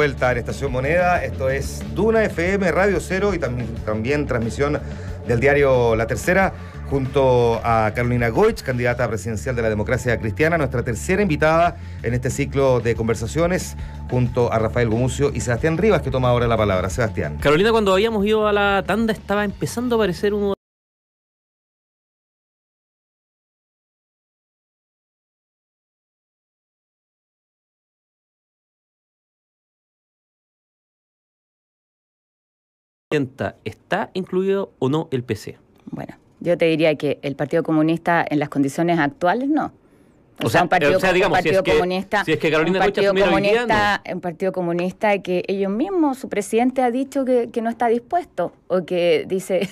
Speaker 3: vuelta en Estación Moneda. Esto es Duna FM, Radio Cero y también transmisión del diario La Tercera, junto a Carolina Goich, candidata presidencial de la democracia cristiana, nuestra tercera invitada en este ciclo de conversaciones, junto a Rafael Gumucio y Sebastián Rivas, que toma ahora la palabra. Sebastián.
Speaker 1: Carolina, cuando habíamos ido a la tanda, estaba empezando a
Speaker 3: aparecer uno ¿está incluido o no
Speaker 1: el PC? Bueno,
Speaker 2: yo te diría que el Partido Comunista en las condiciones actuales no. O, sea, partido, digamos, si es comunista, que, es partido comunista, partido comunista que ellos mismos, su presidente ha dicho que, no está dispuesto o que dice,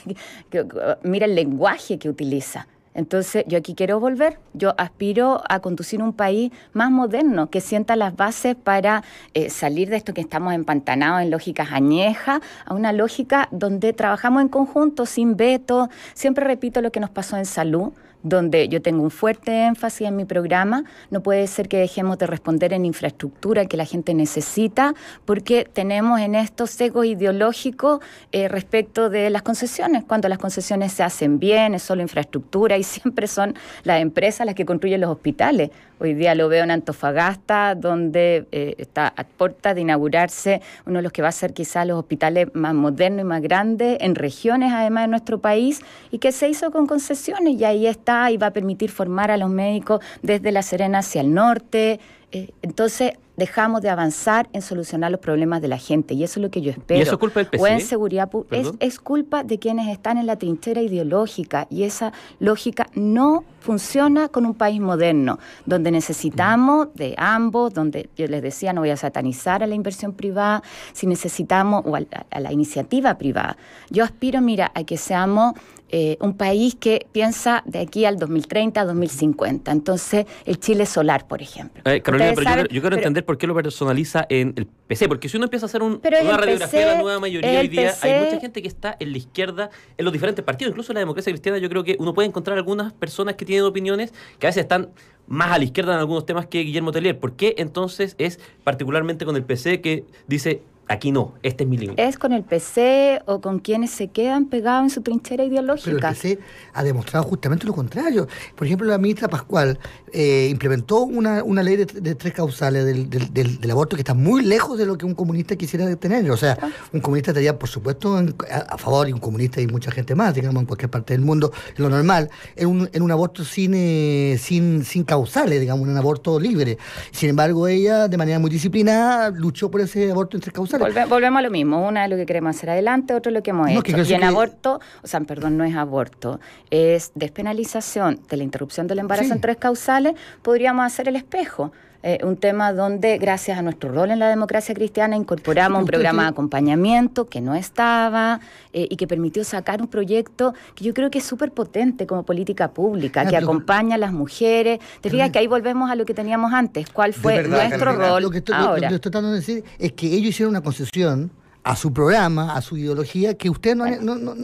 Speaker 2: mira el lenguaje que utiliza. Entonces, yo aquí quiero volver, yo aspiro a conducir un país más moderno, que sienta las bases para eh, salir de esto que estamos empantanados en lógicas añejas, a una lógica donde trabajamos en conjunto, sin veto. Siempre repito lo que nos pasó en salud donde yo tengo un fuerte énfasis en mi programa. No puede ser que dejemos de responder en infraestructura que la gente necesita, porque tenemos en esto sesgos ideológicos eh, respecto de las concesiones. Cuando las concesiones se hacen bien, es solo infraestructura y siempre son las empresas las que construyen los hospitales. Hoy día lo veo en Antofagasta, donde eh, está a puerta de inaugurarse uno de los que va a ser quizás los hospitales más modernos y más grandes en regiones además de nuestro país y que se hizo con concesiones y ahí está y va a permitir formar a los médicos desde La Serena hacia el norte. Eh, entonces dejamos de avanzar en solucionar los problemas de la gente y eso es lo que yo espero. ¿Y eso es culpa del seguridad es, es culpa de quienes están en la trinchera ideológica y esa lógica no funciona con un país moderno, donde necesitamos de ambos, donde yo les decía no voy a satanizar a la inversión privada, si necesitamos o a la iniciativa privada. Yo aspiro, mira, a que seamos eh, un país que piensa de aquí al 2030, 2050. Entonces, el Chile solar, por ejemplo.
Speaker 1: Eh, Carolina, pero yo, quiero entender por qué lo personaliza en el PC, porque si uno empieza a hacer una radiografía de la nueva mayoría hoy día, hay mucha gente que está en la izquierda, en los diferentes partidos, incluso en la democracia cristiana, yo creo que uno puede encontrar algunas personas que tienen opiniones que a veces están más a la izquierda en algunos temas que Guillermo Tellier. ¿Por qué entonces es particularmente con el PC que dice Aquí no, este es mi límite.
Speaker 2: Es con el PC o con quienes se quedan pegados en su trinchera ideológica. Pero el PC ha demostrado justamente lo contrario. Por ejemplo, la ministra Pascual eh,
Speaker 4: implementó una, ley de, tres causales del, aborto que está muy lejos de lo que un comunista quisiera tener. O sea, un comunista estaría, por supuesto, a, favor, y un comunista y mucha gente más, digamos, en cualquier parte del mundo, lo normal, en un, en un aborto sin, eh, sin, sin causales, digamos, un aborto libre. Sin embargo, ella, de manera muy disciplinada, luchó por ese aborto en
Speaker 2: tres causales volvemos a lo mismo. Una es lo que queremos hacer adelante, otro es lo que hemos hecho. y en aborto, o sea, perdón, no es aborto, es despenalización de la interrupción del embarazo en tres causales, podríamos hacer el espejo. Eh, un tema donde, gracias a nuestro rol en la democracia cristiana, incorporamos un programa de acompañamiento que no estaba eh, y que permitió sacar un proyecto que yo creo que es súper potente como política pública, ah, que acompaña a las mujeres. Te fijas que ahí volvemos a lo que teníamos antes, cuál fue nuestro rol. que ahora. Lo que estoy tratando de decir es que ellos
Speaker 4: hicieron una concesión a su programa, a su ideología, que usted no...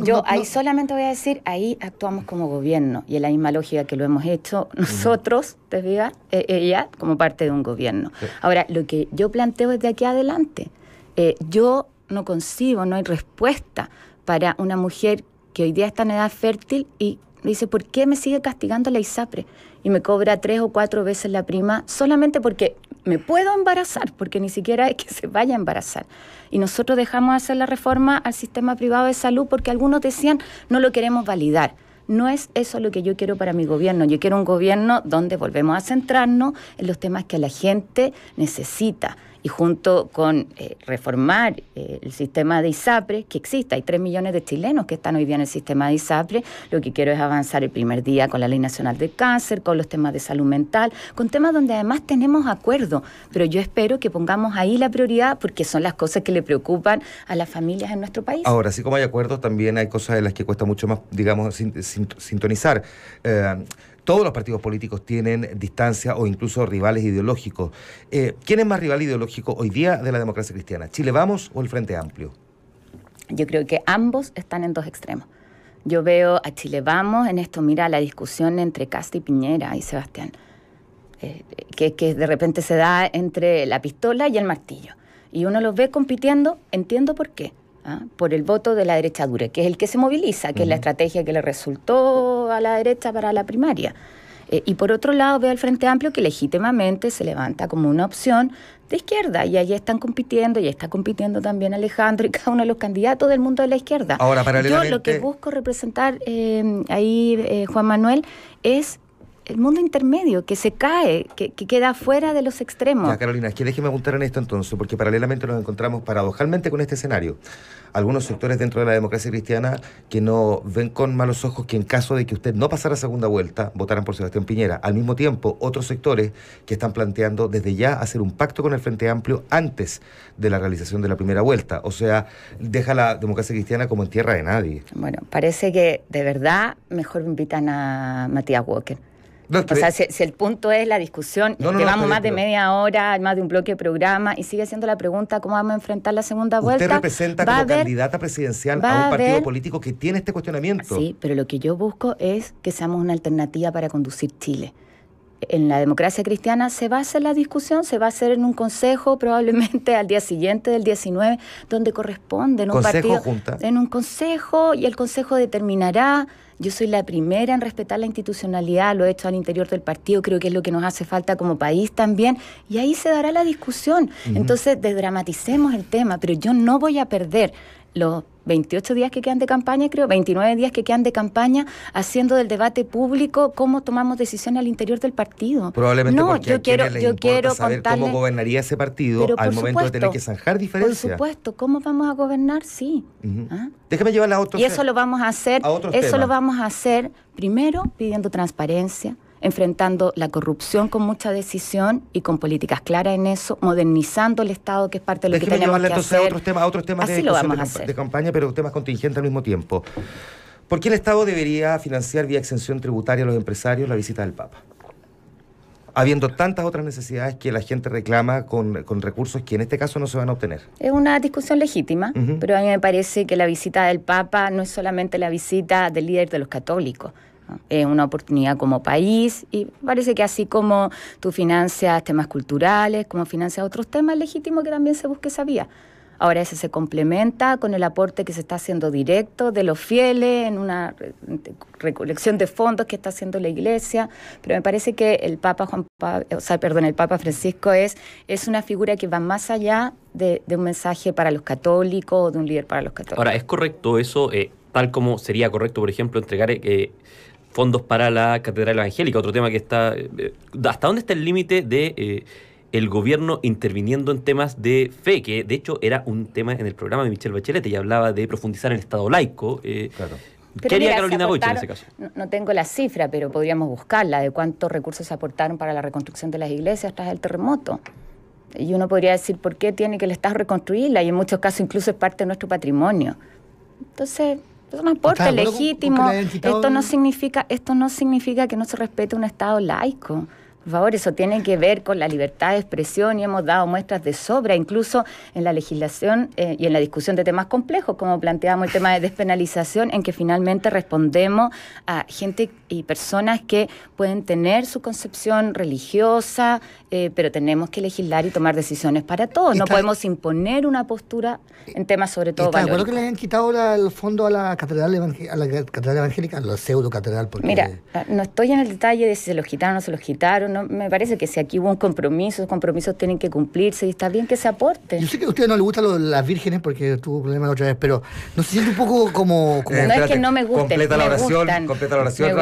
Speaker 4: yo ahí
Speaker 2: solamente voy a decir, ahí actuamos como gobierno, y es la misma lógica que lo hemos hecho nosotros, uh desde e, como parte de un gobierno. Ahora, lo que yo planteo desde aquí adelante. Eh, yo no concibo, no hay respuesta para una mujer que hoy día está en edad fértil y dice, ¿por qué me sigue castigando la ISAPRE? Y me cobra tres o cuatro veces la prima solamente porque me puedo embarazar, porque ni siquiera es que se vaya a embarazar. Y nosotros dejamos hacer la reforma al sistema privado de salud porque algunos decían, no lo queremos validar. No es eso lo que yo quiero para mi gobierno. Yo quiero un gobierno donde volvemos a centrarnos en los temas que la gente necesita, y junto con eh, reformar eh, el sistema de ISAPRE, que existe, hay 3 millones de chilenos que están hoy día en el sistema de ISAPRE, lo que quiero es avanzar el primer día con la Ley Nacional de Cáncer, con los temas de salud mental, con temas donde además tenemos acuerdo, pero yo espero que pongamos ahí la prioridad porque son las cosas que le preocupan a las familias en nuestro país. Ahora, así
Speaker 3: como hay acuerdos, también hay cosas de las que cuesta mucho más, digamos, sintonizar. Eh, todos los partidos políticos tienen distancia o incluso rivales ideológicos. Eh, ¿Quién es más rival ideológico hoy día de la democracia cristiana? ¿Chile Vamos o el Frente Amplio?
Speaker 2: Yo creo que ambos están en dos extremos. Yo veo a Chile Vamos en esto, mira la discusión entre Casta y Piñera y Sebastián, eh, que, que de repente se da entre la pistola y el martillo. Y uno los ve compitiendo, entiendo por qué ¿ah? por el voto de la derecha dura, que es el que se moviliza, que es la estrategia que le resultó a la derecha para la primaria. Eh, y por otro lado veo al Frente Amplio que legítimamente se levanta como una opción de izquierda y ahí están compitiendo y está compitiendo también Alejandro y cada uno de los candidatos del mundo de la izquierda. Ahora, Yo lo que busco representar eh, ahí, eh, Juan Manuel, es el mundo intermedio, que se cae, que, queda fuera de los extremos. Ya,
Speaker 3: Carolina, es que déjeme apuntar en esto entonces, porque paralelamente nos encontramos paradojalmente con este escenario. Algunos sectores dentro de la democracia cristiana que no ven con malos ojos que en caso de que usted no pasara segunda vuelta, votaran por Sebastián Piñera. Al mismo tiempo, otros sectores que están planteando desde ya hacer un pacto con el Frente Amplio antes de la realización de la primera vuelta. O sea, deja la democracia cristiana como en tierra de nadie. Bueno,
Speaker 2: parece que de verdad mejor invitan a Matías Walker o sea, si, el punto es la discusión, llevamos más de media hora, más de un bloque de programa, y sigue siendo la pregunta cómo vamos a enfrentar la segunda vuelta. Usted representa como candidata presidencial a un partido político que tiene este cuestionamiento. Sí, pero lo que yo busco es que seamos una alternativa para conducir Chile. En la democracia cristiana se va a hacer la discusión, se va a hacer en un consejo probablemente al día siguiente del 19, donde corresponde, en un consejo partido, en un consejo y el consejo determinará yo soy la primera en respetar la institucionalidad, lo he hecho al interior del partido, creo que es lo que nos hace falta como país también, y ahí se dará la discusión. Entonces, desdramaticemos el tema, pero yo no voy a perder los 28 días que quedan de campaña, creo, 29 días que quedan de campaña, haciendo del debate público cómo tomamos decisiones al interior del partido. Probablemente no, yo quiero, yo quiero saber cómo
Speaker 3: gobernaría ese partido al momento de tener que zanjar diferencias. Por supuesto,
Speaker 2: cómo vamos a gobernar, sí. ¿ah? Déjame llevar la otro. Y eso lo vamos a hacer. eso lo vamos a hacer primero pidiendo transparencia enfrentando la corrupción con mucha decisión y con políticas claras en eso, modernizando el Estado, que es parte de lo que tenemos que hacer. A otros temas, a otros temas de, de
Speaker 3: campaña, pero temas contingentes al mismo tiempo. ¿Por qué el Estado debería financiar vía exención tributaria a los empresarios la visita del Papa? habiendo tantas otras necesidades que la gente reclama con, recursos que en este caso no se van a obtener.
Speaker 2: Es una discusión legítima, pero a mí me parece que la visita del Papa no es solamente la visita del líder de los católicos, es eh, una oportunidad como país y parece que así como tú financias temas culturales, como financias otros temas, legítimos que también se busque esa vía. Ahora ese se complementa con el aporte que se está haciendo directo de los fieles en una recolección de fondos que está haciendo la Iglesia, pero me parece que el Papa Juan o sea, perdón, el Papa Francisco es es una figura que va más allá de, un mensaje para los católicos o de un líder para los católicos. Ahora,
Speaker 1: ¿es correcto eso? Eh, tal como sería correcto, por ejemplo, entregar eh, fondos para la Catedral Evangélica, otro tema que está... Eh, ¿Hasta dónde está el límite de... Eh, el gobierno interviniendo en temas de fe, que de hecho era un tema en el programa de Michelle Bachelet, y hablaba de profundizar en el Estado laico. Eh, claro.
Speaker 2: ¿Qué haría Carolina en ese caso? No, tengo la cifra, pero podríamos buscarla de cuántos recursos se aportaron para la reconstrucción de las iglesias tras el terremoto. Y uno podría decir, ¿por qué tiene que el Estado reconstruirla? Y en muchos casos incluso es parte de nuestro patrimonio. Entonces, es un aporte legítimo. Esto no significa, esto no significa que no se respete un Estado laico. Por favor, eso tiene que ver con la libertad de expresión y hemos dado muestras de sobra, incluso en la legislación eh, y en la discusión de temas complejos, como planteamos el tema de despenalización, en que finalmente respondemos a gente y personas que pueden tener su concepción religiosa, eh, pero tenemos que legislar y tomar decisiones para todos. No podemos imponer una postura en temas sobre todo ¿Está acuerdo que le
Speaker 4: han quitado el fondo a la catedral, evangélica, a la pseudo catedral? Porque... Mira,
Speaker 2: ah, no estoy en el detalle de si se los quitaron o no se los quitaron me parece que si aquí hubo un compromiso, los compromisos tienen que cumplirse y está bien que se aporte Yo sé que a usted no le gustan
Speaker 4: las vírgenes porque tuvo problemas la otra vez, pero no se siente un poco como... no es que no me gusten, completa la oración, completa la oración.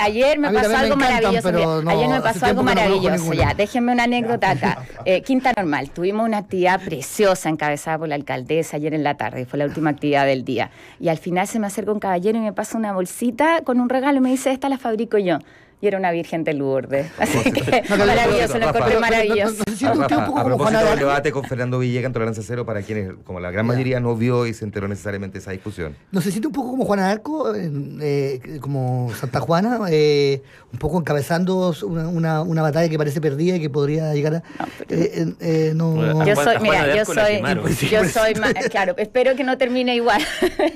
Speaker 4: ayer me pasó
Speaker 2: algo maravilloso. ayer me pasó algo maravilloso, ya, déjenme una anécdota acá. Eh, Quinta Normal, tuvimos una actividad preciosa encabezada por la alcaldesa ayer en la tarde, fue la última actividad del día. Y al final se me acerca un caballero y me pasa una bolsita con un regalo y me dice, esta la fabrico yo y era una virgen de Lourdes. Así que
Speaker 3: maravilloso, maravilloso. a propósito del debate con Fernando Villegas en Tolerancia Cero, para quienes, como la gran mayoría, no vio y se enteró necesariamente esa discusión.
Speaker 4: ¿No se siente un poco como Juana Arco, eh, como Santa Juana, eh, un poco encabezando una, batalla que parece perdida y que podría llegar a... No, eh, Yo soy, yo soy,
Speaker 2: yo soy, claro, espero que no termine igual,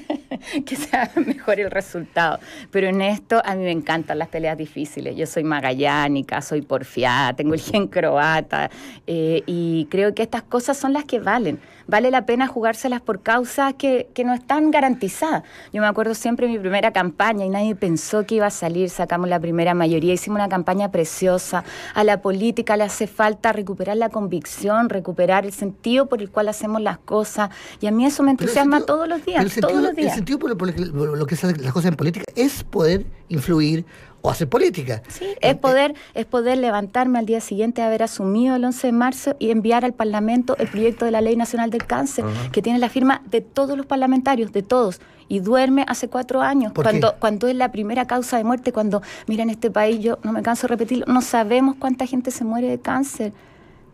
Speaker 2: que sea mejor el resultado, pero en esto a mí me encantan las peleas difíciles yo soy magallánica, soy porfiada, tengo el gen croata eh, y creo que estas cosas son las que valen. Vale la pena jugárselas por causas que, no están garantizadas. Yo me acuerdo siempre de mi primera campaña y nadie pensó que iba a salir. Sacamos la primera mayoría, hicimos una campaña preciosa. A la política le hace falta recuperar la convicción, recuperar el sentido por el cual hacemos las cosas y a mí eso me entusiasma todos los días. El sentido,
Speaker 4: por lo, que las cosas en política es poder influir o hacer política.
Speaker 2: Sí, es poder, es poder levantarme al día siguiente de haber asumido el 11 de marzo y enviar al Parlamento el proyecto de la Ley Nacional del Cáncer, que tiene la firma de todos los parlamentarios, de todos. Y duerme hace cuatro años, cuando, cuando es la primera causa de muerte, cuando, mira, en este país, yo no me canso de repetirlo, no sabemos cuánta gente se muere de cáncer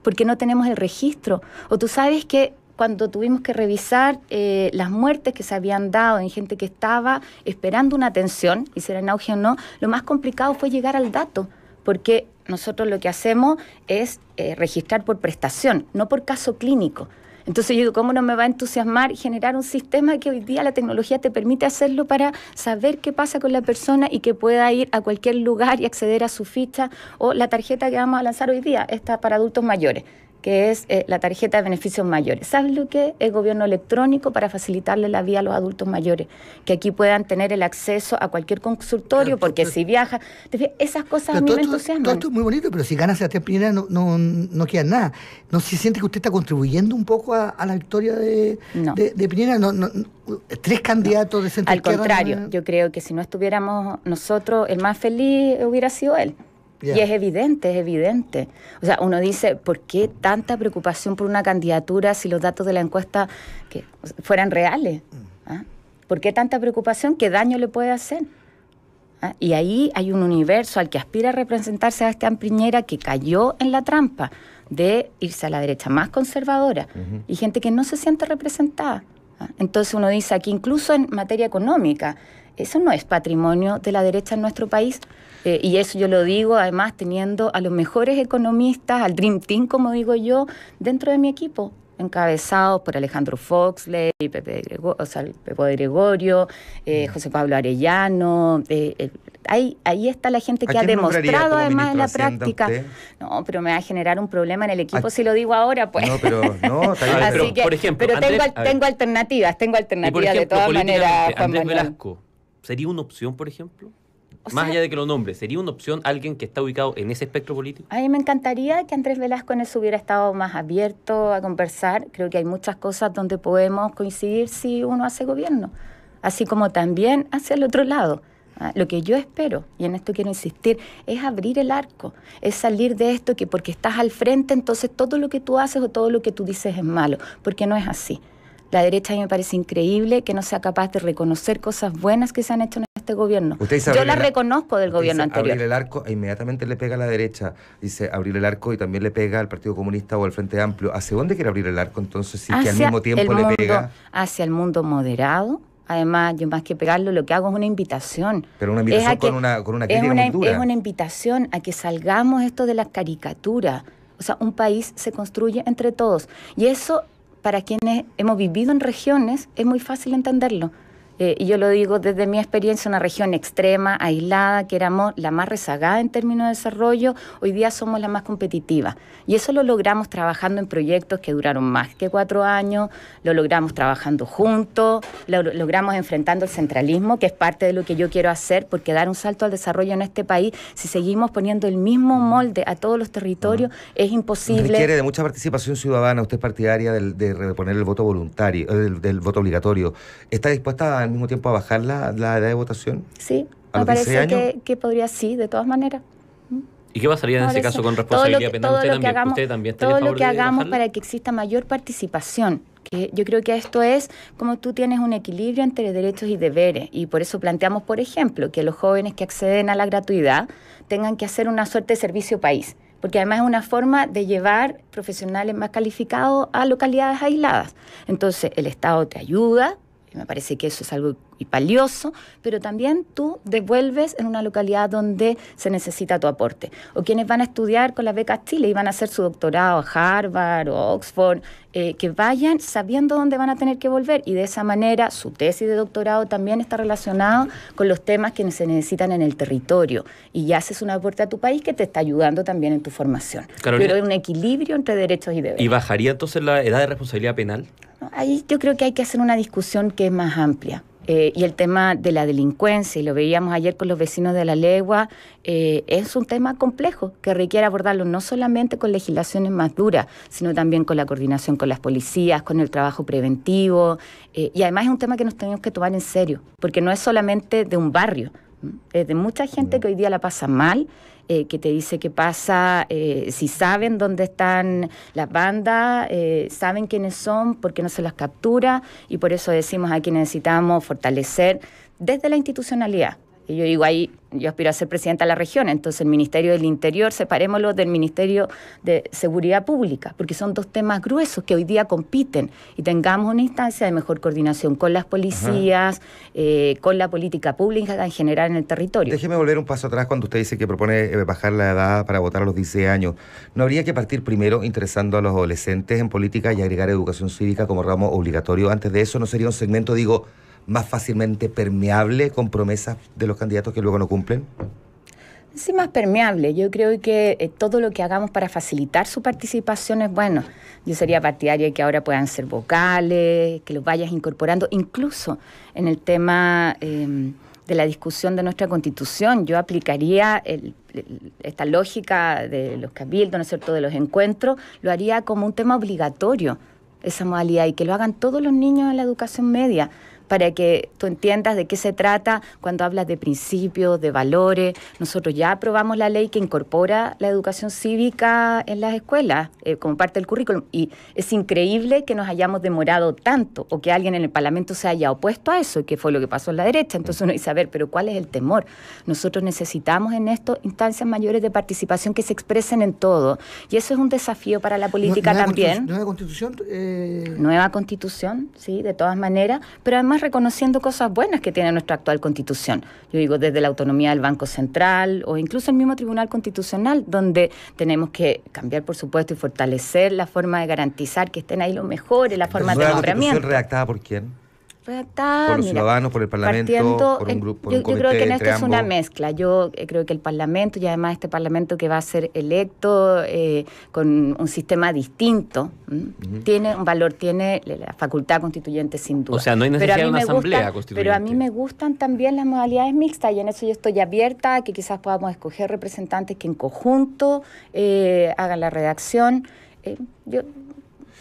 Speaker 2: porque no tenemos el registro. O tú sabes que cuando tuvimos que revisar eh, las muertes que se habían dado en gente que estaba esperando una atención, y si era en auge o no, lo más complicado fue llegar al dato, porque nosotros lo que hacemos es eh, registrar por prestación, no por caso clínico. Entonces yo digo, ¿cómo no me va a entusiasmar generar un sistema que hoy día la tecnología te permite hacerlo para saber qué pasa con la persona y que pueda ir a cualquier lugar y acceder a su ficha o la tarjeta que vamos a lanzar hoy día, esta para adultos mayores? es eh, la tarjeta de beneficios mayores. ¿Sabes lo que es? El gobierno electrónico para facilitarle la vida a los adultos mayores, que aquí puedan tener el acceso a cualquier consultorio, porque si viaja, esas cosas a mí me entusiasman. esto es muy bonito,
Speaker 4: pero si ganas a primera no, no, no queda nada. ¿No se siente que usted está contribuyendo un poco a, la victoria de, no. No, tres candidatos de centro Al contrario, yo
Speaker 2: creo que si no estuviéramos nosotros, el más feliz hubiera sido él. Y es evidente, es evidente. O sea, uno dice, ¿por qué tanta preocupación por una candidatura si los datos de la encuesta que fueran reales? Mm. ¿Ah? ¿Por qué tanta preocupación? ¿Qué daño le puede hacer? ¿Ah? Y ahí hay un universo al que aspira a representarse a este ampliñera que cayó en la trampa de irse a la derecha más conservadora y gente que no se siente representada. ¿ah? Entonces uno dice aquí, incluso en materia económica, eso no es patrimonio de la derecha en nuestro país, eh, y eso yo lo digo además teniendo a los mejores economistas, al Dream Team, como digo yo, dentro de mi equipo encabezados por Alejandro Foxley, Pepe Gregorio, o sea, Gregorio eh, José Pablo Arellano. Eh, ahí, ahí está la gente que ha demostrado además en la práctica. No, pero me va a generar un problema en el equipo si lo digo ahora, pues. No, pero no, tal pero, por ejemplo, tengo, alternativas, tengo alternativas de todas maneras.
Speaker 1: ¿sería una opción, por ejemplo? Más allá de que lo nombre, ¿sería una opción alguien que está ubicado en ese espectro
Speaker 2: político? A mí me encantaría que Andrés Velasco en eso hubiera estado más abierto a conversar. Creo que hay muchas cosas donde podemos coincidir si uno hace gobierno, así como también hacia el otro lado. ¿ah? Lo que yo espero, y en esto quiero insistir, es abrir el arco, es salir de esto que porque estás al frente, entonces todo lo que tú haces o todo lo que tú dices es malo, porque no es así. La derecha a mí me parece increíble que no sea capaz de reconocer cosas buenas que se han hecho en este gobierno. Yo la reconozco del gobierno anterior. Abrir
Speaker 3: el arco e inmediatamente le pega a la derecha. Dice abrir el arco y también le pega al Partido Comunista o al Frente Amplio. ¿Hacia dónde quiere abrir el arco entonces si que al mismo tiempo le pega?
Speaker 2: Hacia el mundo moderado. Además, yo más que pegarlo, lo que hago es una invitación. Pero una invitación con, una, con, es una, invitación a que salgamos esto de la caricatura O sea, un país se construye entre todos. Y eso, para quienes hemos vivido en regiones, es muy fácil entenderlo. Eh, y yo lo digo desde mi experiencia, una región extrema, aislada, que éramos la más rezagada en términos de desarrollo, hoy día somos la más competitiva. Y eso lo logramos trabajando en proyectos que duraron más que cuatro años, lo logramos trabajando juntos, lo logramos enfrentando el centralismo, que es parte de lo que yo quiero hacer, porque dar un salto al desarrollo en este país, si seguimos poniendo el mismo molde a todos los territorios, es imposible. Requiere de
Speaker 3: mucha participación ciudadana, usted partidaria de reponer el voto voluntario, eh, del, voto obligatorio. ¿Está dispuesta a al mismo tiempo a bajar la, edad de votación? Sí,
Speaker 1: me parece que,
Speaker 2: que, podría, sí, de todas maneras. ¿Mm?
Speaker 3: ¿Y qué pasaría
Speaker 1: en ese caso con responsabilidad penal? Todo lo que, hagamos, todo lo que hagamos
Speaker 2: para que exista mayor participación yo creo que esto es como tú tienes un equilibrio entre derechos y deberes y por eso planteamos, por ejemplo, que los jóvenes que acceden a la gratuidad tengan que hacer una suerte de servicio país, porque además es una forma de llevar profesionales más calificados a localidades aisladas. Entonces, el Estado te ayuda me parece que eso es algo y palioso, pero también tú devuelves en una localidad donde se necesita tu aporte. O quienes van a estudiar con la becas Chile y van a hacer su doctorado a Harvard o Oxford, eh, que vayan sabiendo dónde van a tener que volver y de esa manera su tesis de doctorado también está relacionado con los temas que se necesitan en el territorio y ya haces un aporte a tu país que te está ayudando también en tu formación. Pero pero un equilibrio entre derechos y deberes.
Speaker 1: ¿Y bajaría entonces la edad de responsabilidad penal?
Speaker 2: Ahí yo creo que hay que hacer una discusión que es más amplia. Eh, y el tema de la delincuencia, y lo veíamos ayer con los vecinos de la legua, eh, es un tema complejo que requiere abordarlo no solamente con legislaciones más duras, sino también con la coordinación con las policías, con el trabajo preventivo. Eh, y además es un tema que nos tenemos que tomar en serio, porque no es solamente de un barrio, es de mucha gente mm. que hoy día la pasa mal eh, que te dice qué pasa, eh, si saben dónde están las bandas, eh, saben quiénes son, por qué no se las captura y por eso decimos aquí necesitamos fortalecer desde la institucionalidad yo digo, ahí yo aspiro a ser presidenta de la región, entonces el Ministerio del Interior, separémoslo del Ministerio de Seguridad Pública, porque son dos temas gruesos que hoy día compiten y tengamos una instancia de mejor coordinación con las policías, eh, con la política pública en general en el territorio.
Speaker 3: Déjeme volver un paso atrás cuando usted dice que propone eh, bajar la edad para votar a los 16 años. ¿No habría que partir primero interesando a los adolescentes en política y agregar educación cívica como ramo obligatorio? Antes de eso, ¿no sería un segmento, digo, más fácilmente permeable con promesas de los candidatos que luego no cumplen?
Speaker 2: Sí, más permeable. Yo creo que eh, todo lo que hagamos para facilitar su participación es bueno. Yo sería partidaria de que ahora puedan ser vocales, que los vayas incorporando, incluso en el tema... Em, de la discusión de nuestra constitución. Yo aplicaría esta lógica de los cabildos, ¿no es cierto?, de los encuentros, lo haría como un tema obligatorio, esa modalidad, y que lo hagan todos los niños en la educación media para que tú entiendas de qué se trata cuando hablas de principios, de valores. Nosotros ya aprobamos la ley que incorpora la educación cívica en las escuelas eh, como parte del currículum y es increíble que nos hayamos demorado tanto o que alguien en el Parlamento se haya opuesto a eso, que fue lo que pasó en la derecha. Entonces uno dice, a ver, pero ¿cuál es el temor? Nosotros necesitamos en esto instancias mayores de participación que se expresen en todo y eso es un desafío para la política también.
Speaker 4: nueva constitución. Eh. Nueva
Speaker 2: constitución, sí, de todas maneras, pero además reconociendo cosas buenas que tiene nuestra actual constitución. Yo digo desde la autonomía del Banco Central o incluso el mismo Tribunal Constitucional, donde tenemos que cambiar, por supuesto, y fortalecer la forma de garantizar que estén ahí los mejores, la forma de nombramiento.
Speaker 3: redactada por quién?
Speaker 2: por los ciudadanos, por el Parlamento, por un grupo. Por yo, yo creo que en esto es una mezcla. Yo eh, creo que el Parlamento, y además este Parlamento que va a ser electo eh, con un sistema distinto, tiene un valor, tiene la facultad constituyente sin duda. O sea, no hay necesidad de una asamblea constituyente. Pero a mí me gustan también las modalidades mixtas y en eso yo estoy abierta a que quizás podamos escoger representantes que en conjunto eh, hagan la redacción. yo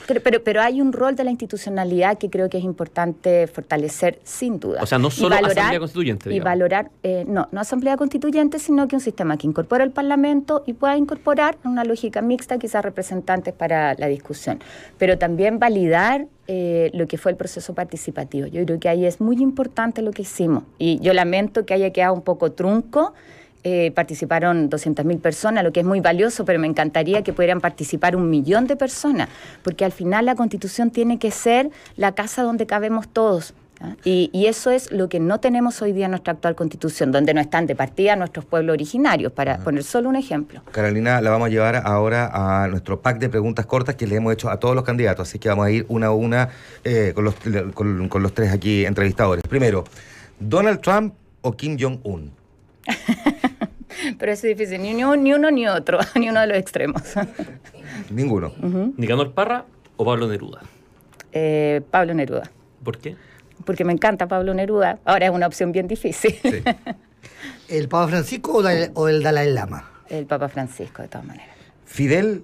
Speaker 2: pero, pero, hay un rol de la institucionalidad que creo que es importante fortalecer, sin duda. O sea, no solo Asamblea Constituyente. Y valorar, eh, no, no Asamblea Constituyente, sino que un sistema que incorpore el Parlamento y pueda incorporar una lógica mixta, quizás representantes para la discusión. Pero también validar eh, lo que fue el proceso participativo. Yo creo que ahí es muy importante lo que hicimos. Y yo lamento que haya quedado un poco trunco eh, participaron 200.000 personas, lo que es muy valioso, pero me encantaría que pudieran participar un millón de personas, porque al final la constitución tiene que ser la casa donde cabemos todos. ¿ah? Y, eso es lo que no tenemos hoy día en nuestra actual constitución, donde no están de partida nuestros pueblos originarios, para poner solo un ejemplo.
Speaker 3: Carolina, la vamos a llevar ahora a nuestro pack de preguntas cortas que le hemos hecho a todos los candidatos, así que vamos a ir una a una eh, con, los, con los tres aquí entrevistadores. Primero, ¿Donald Trump o Kim Jong-un?
Speaker 2: Pero es difícil, ni, ni uno ni otro, ni uno de los extremos.
Speaker 1: Ninguno. ni ¿Nicanor Parra o Pablo Neruda?
Speaker 2: Eh, Pablo Neruda. ¿Por qué? Porque me encanta Pablo Neruda. Ahora es una opción bien difícil. ¿El Papa Francisco o, el Dalai Lama? El Papa Francisco, de todas maneras.
Speaker 3: ¿Fidel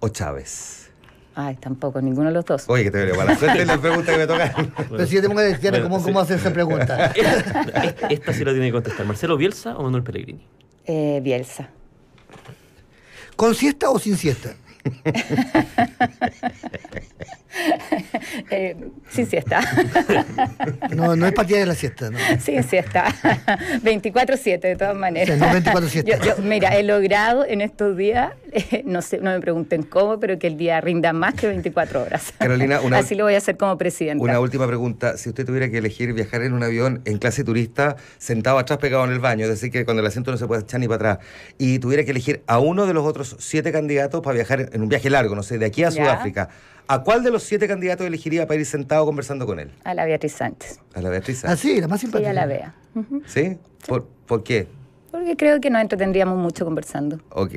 Speaker 3: o Chávez?
Speaker 2: Ay, tampoco, ninguno de los dos. Oye, que te veo para suerte las preguntas que me tocan. Pero si yo tengo que decir, ¿cómo, hacer esa pregunta?
Speaker 1: esta, sí la tiene que contestar. ¿Marcelo Bielsa o Manuel Pellegrini?
Speaker 2: Eh, Bielsa.
Speaker 4: ¿Con siesta o sin siesta?
Speaker 2: Eh, sin siesta.
Speaker 4: no, no es partida de la siesta, no.
Speaker 2: Sin siesta. 24-7, de todas maneras. 24-7. mira, he logrado en estos días no sé, no me pregunten cómo, pero que el día rinda más que 24 horas. Carolina, una, así lo voy a hacer como presidenta. Una última
Speaker 3: pregunta, si usted tuviera que elegir viajar en un avión en clase turista, sentado atrás pegado en el baño, es decir, que cuando el asiento no se puede echar ni para atrás, y tuviera que elegir a uno de los otros siete candidatos para viajar en un viaje largo, no sé, de aquí a Sudáfrica, ¿A cuál de los siete candidatos elegiría para ir sentado conversando con él?
Speaker 2: A la Beatriz Sánchez.
Speaker 3: ¿A la Beatriz Sánchez? Ah, sí, la más simpática. Sí, a la Bea. ¿Sí? ¿Por, ¿Por qué?
Speaker 2: Porque creo que nos entretendríamos mucho conversando.
Speaker 3: Ok.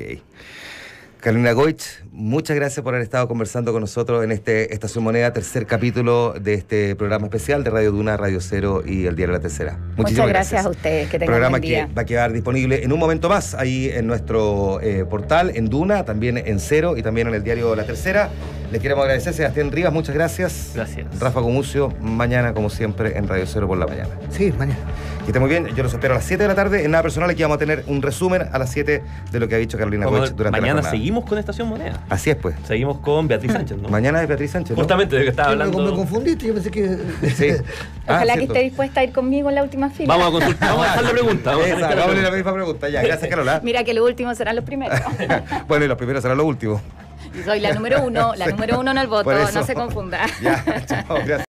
Speaker 3: Carolina Goich, muchas gracias por haber estado conversando con nosotros en este Estación Moneda, tercer capítulo de este programa especial de Radio Duna, Radio Cero y El Diario la Tercera. Muchísimas muchas gracias, a
Speaker 2: ustedes, que tengan Programa buen día. que
Speaker 3: va a quedar disponible en un momento más ahí en nuestro eh, portal, en Duna, también en Cero y también en El Diario la Tercera. Les queremos agradecer, Sebastián Rivas, muchas gracias. Gracias. Rafa Comucio, mañana como siempre en Radio Cero por la mañana.
Speaker 4: Sí, mañana. Que
Speaker 3: esté muy bien. Yo los espero a las 7 de la tarde en Nada Personal. Aquí vamos a tener un resumen a las 7 de lo que ha dicho Carolina durante Goch durante
Speaker 1: mañana seguimos con Estación Moneda. Así es, pues. Seguimos con Beatriz Sánchez, ¿no? Mañana es Beatriz Sánchez. Justamente de que estaba hablando. Me,
Speaker 4: confundiste, yo pensé que.
Speaker 3: Sí.
Speaker 1: Ah, Ojalá que esté
Speaker 2: dispuesta a ir conmigo en la última fila. Vamos a consultar, vamos a hacer la pregunta.
Speaker 3: Vamos a la, misma pregunta. Ya, gracias, Carolina
Speaker 2: Mira que los últimos serán los primeros.
Speaker 3: bueno, y los primeros serán los últimos.
Speaker 2: Soy la número uno, la número uno en el voto, no se confunda.
Speaker 3: Ya, chao, gracias.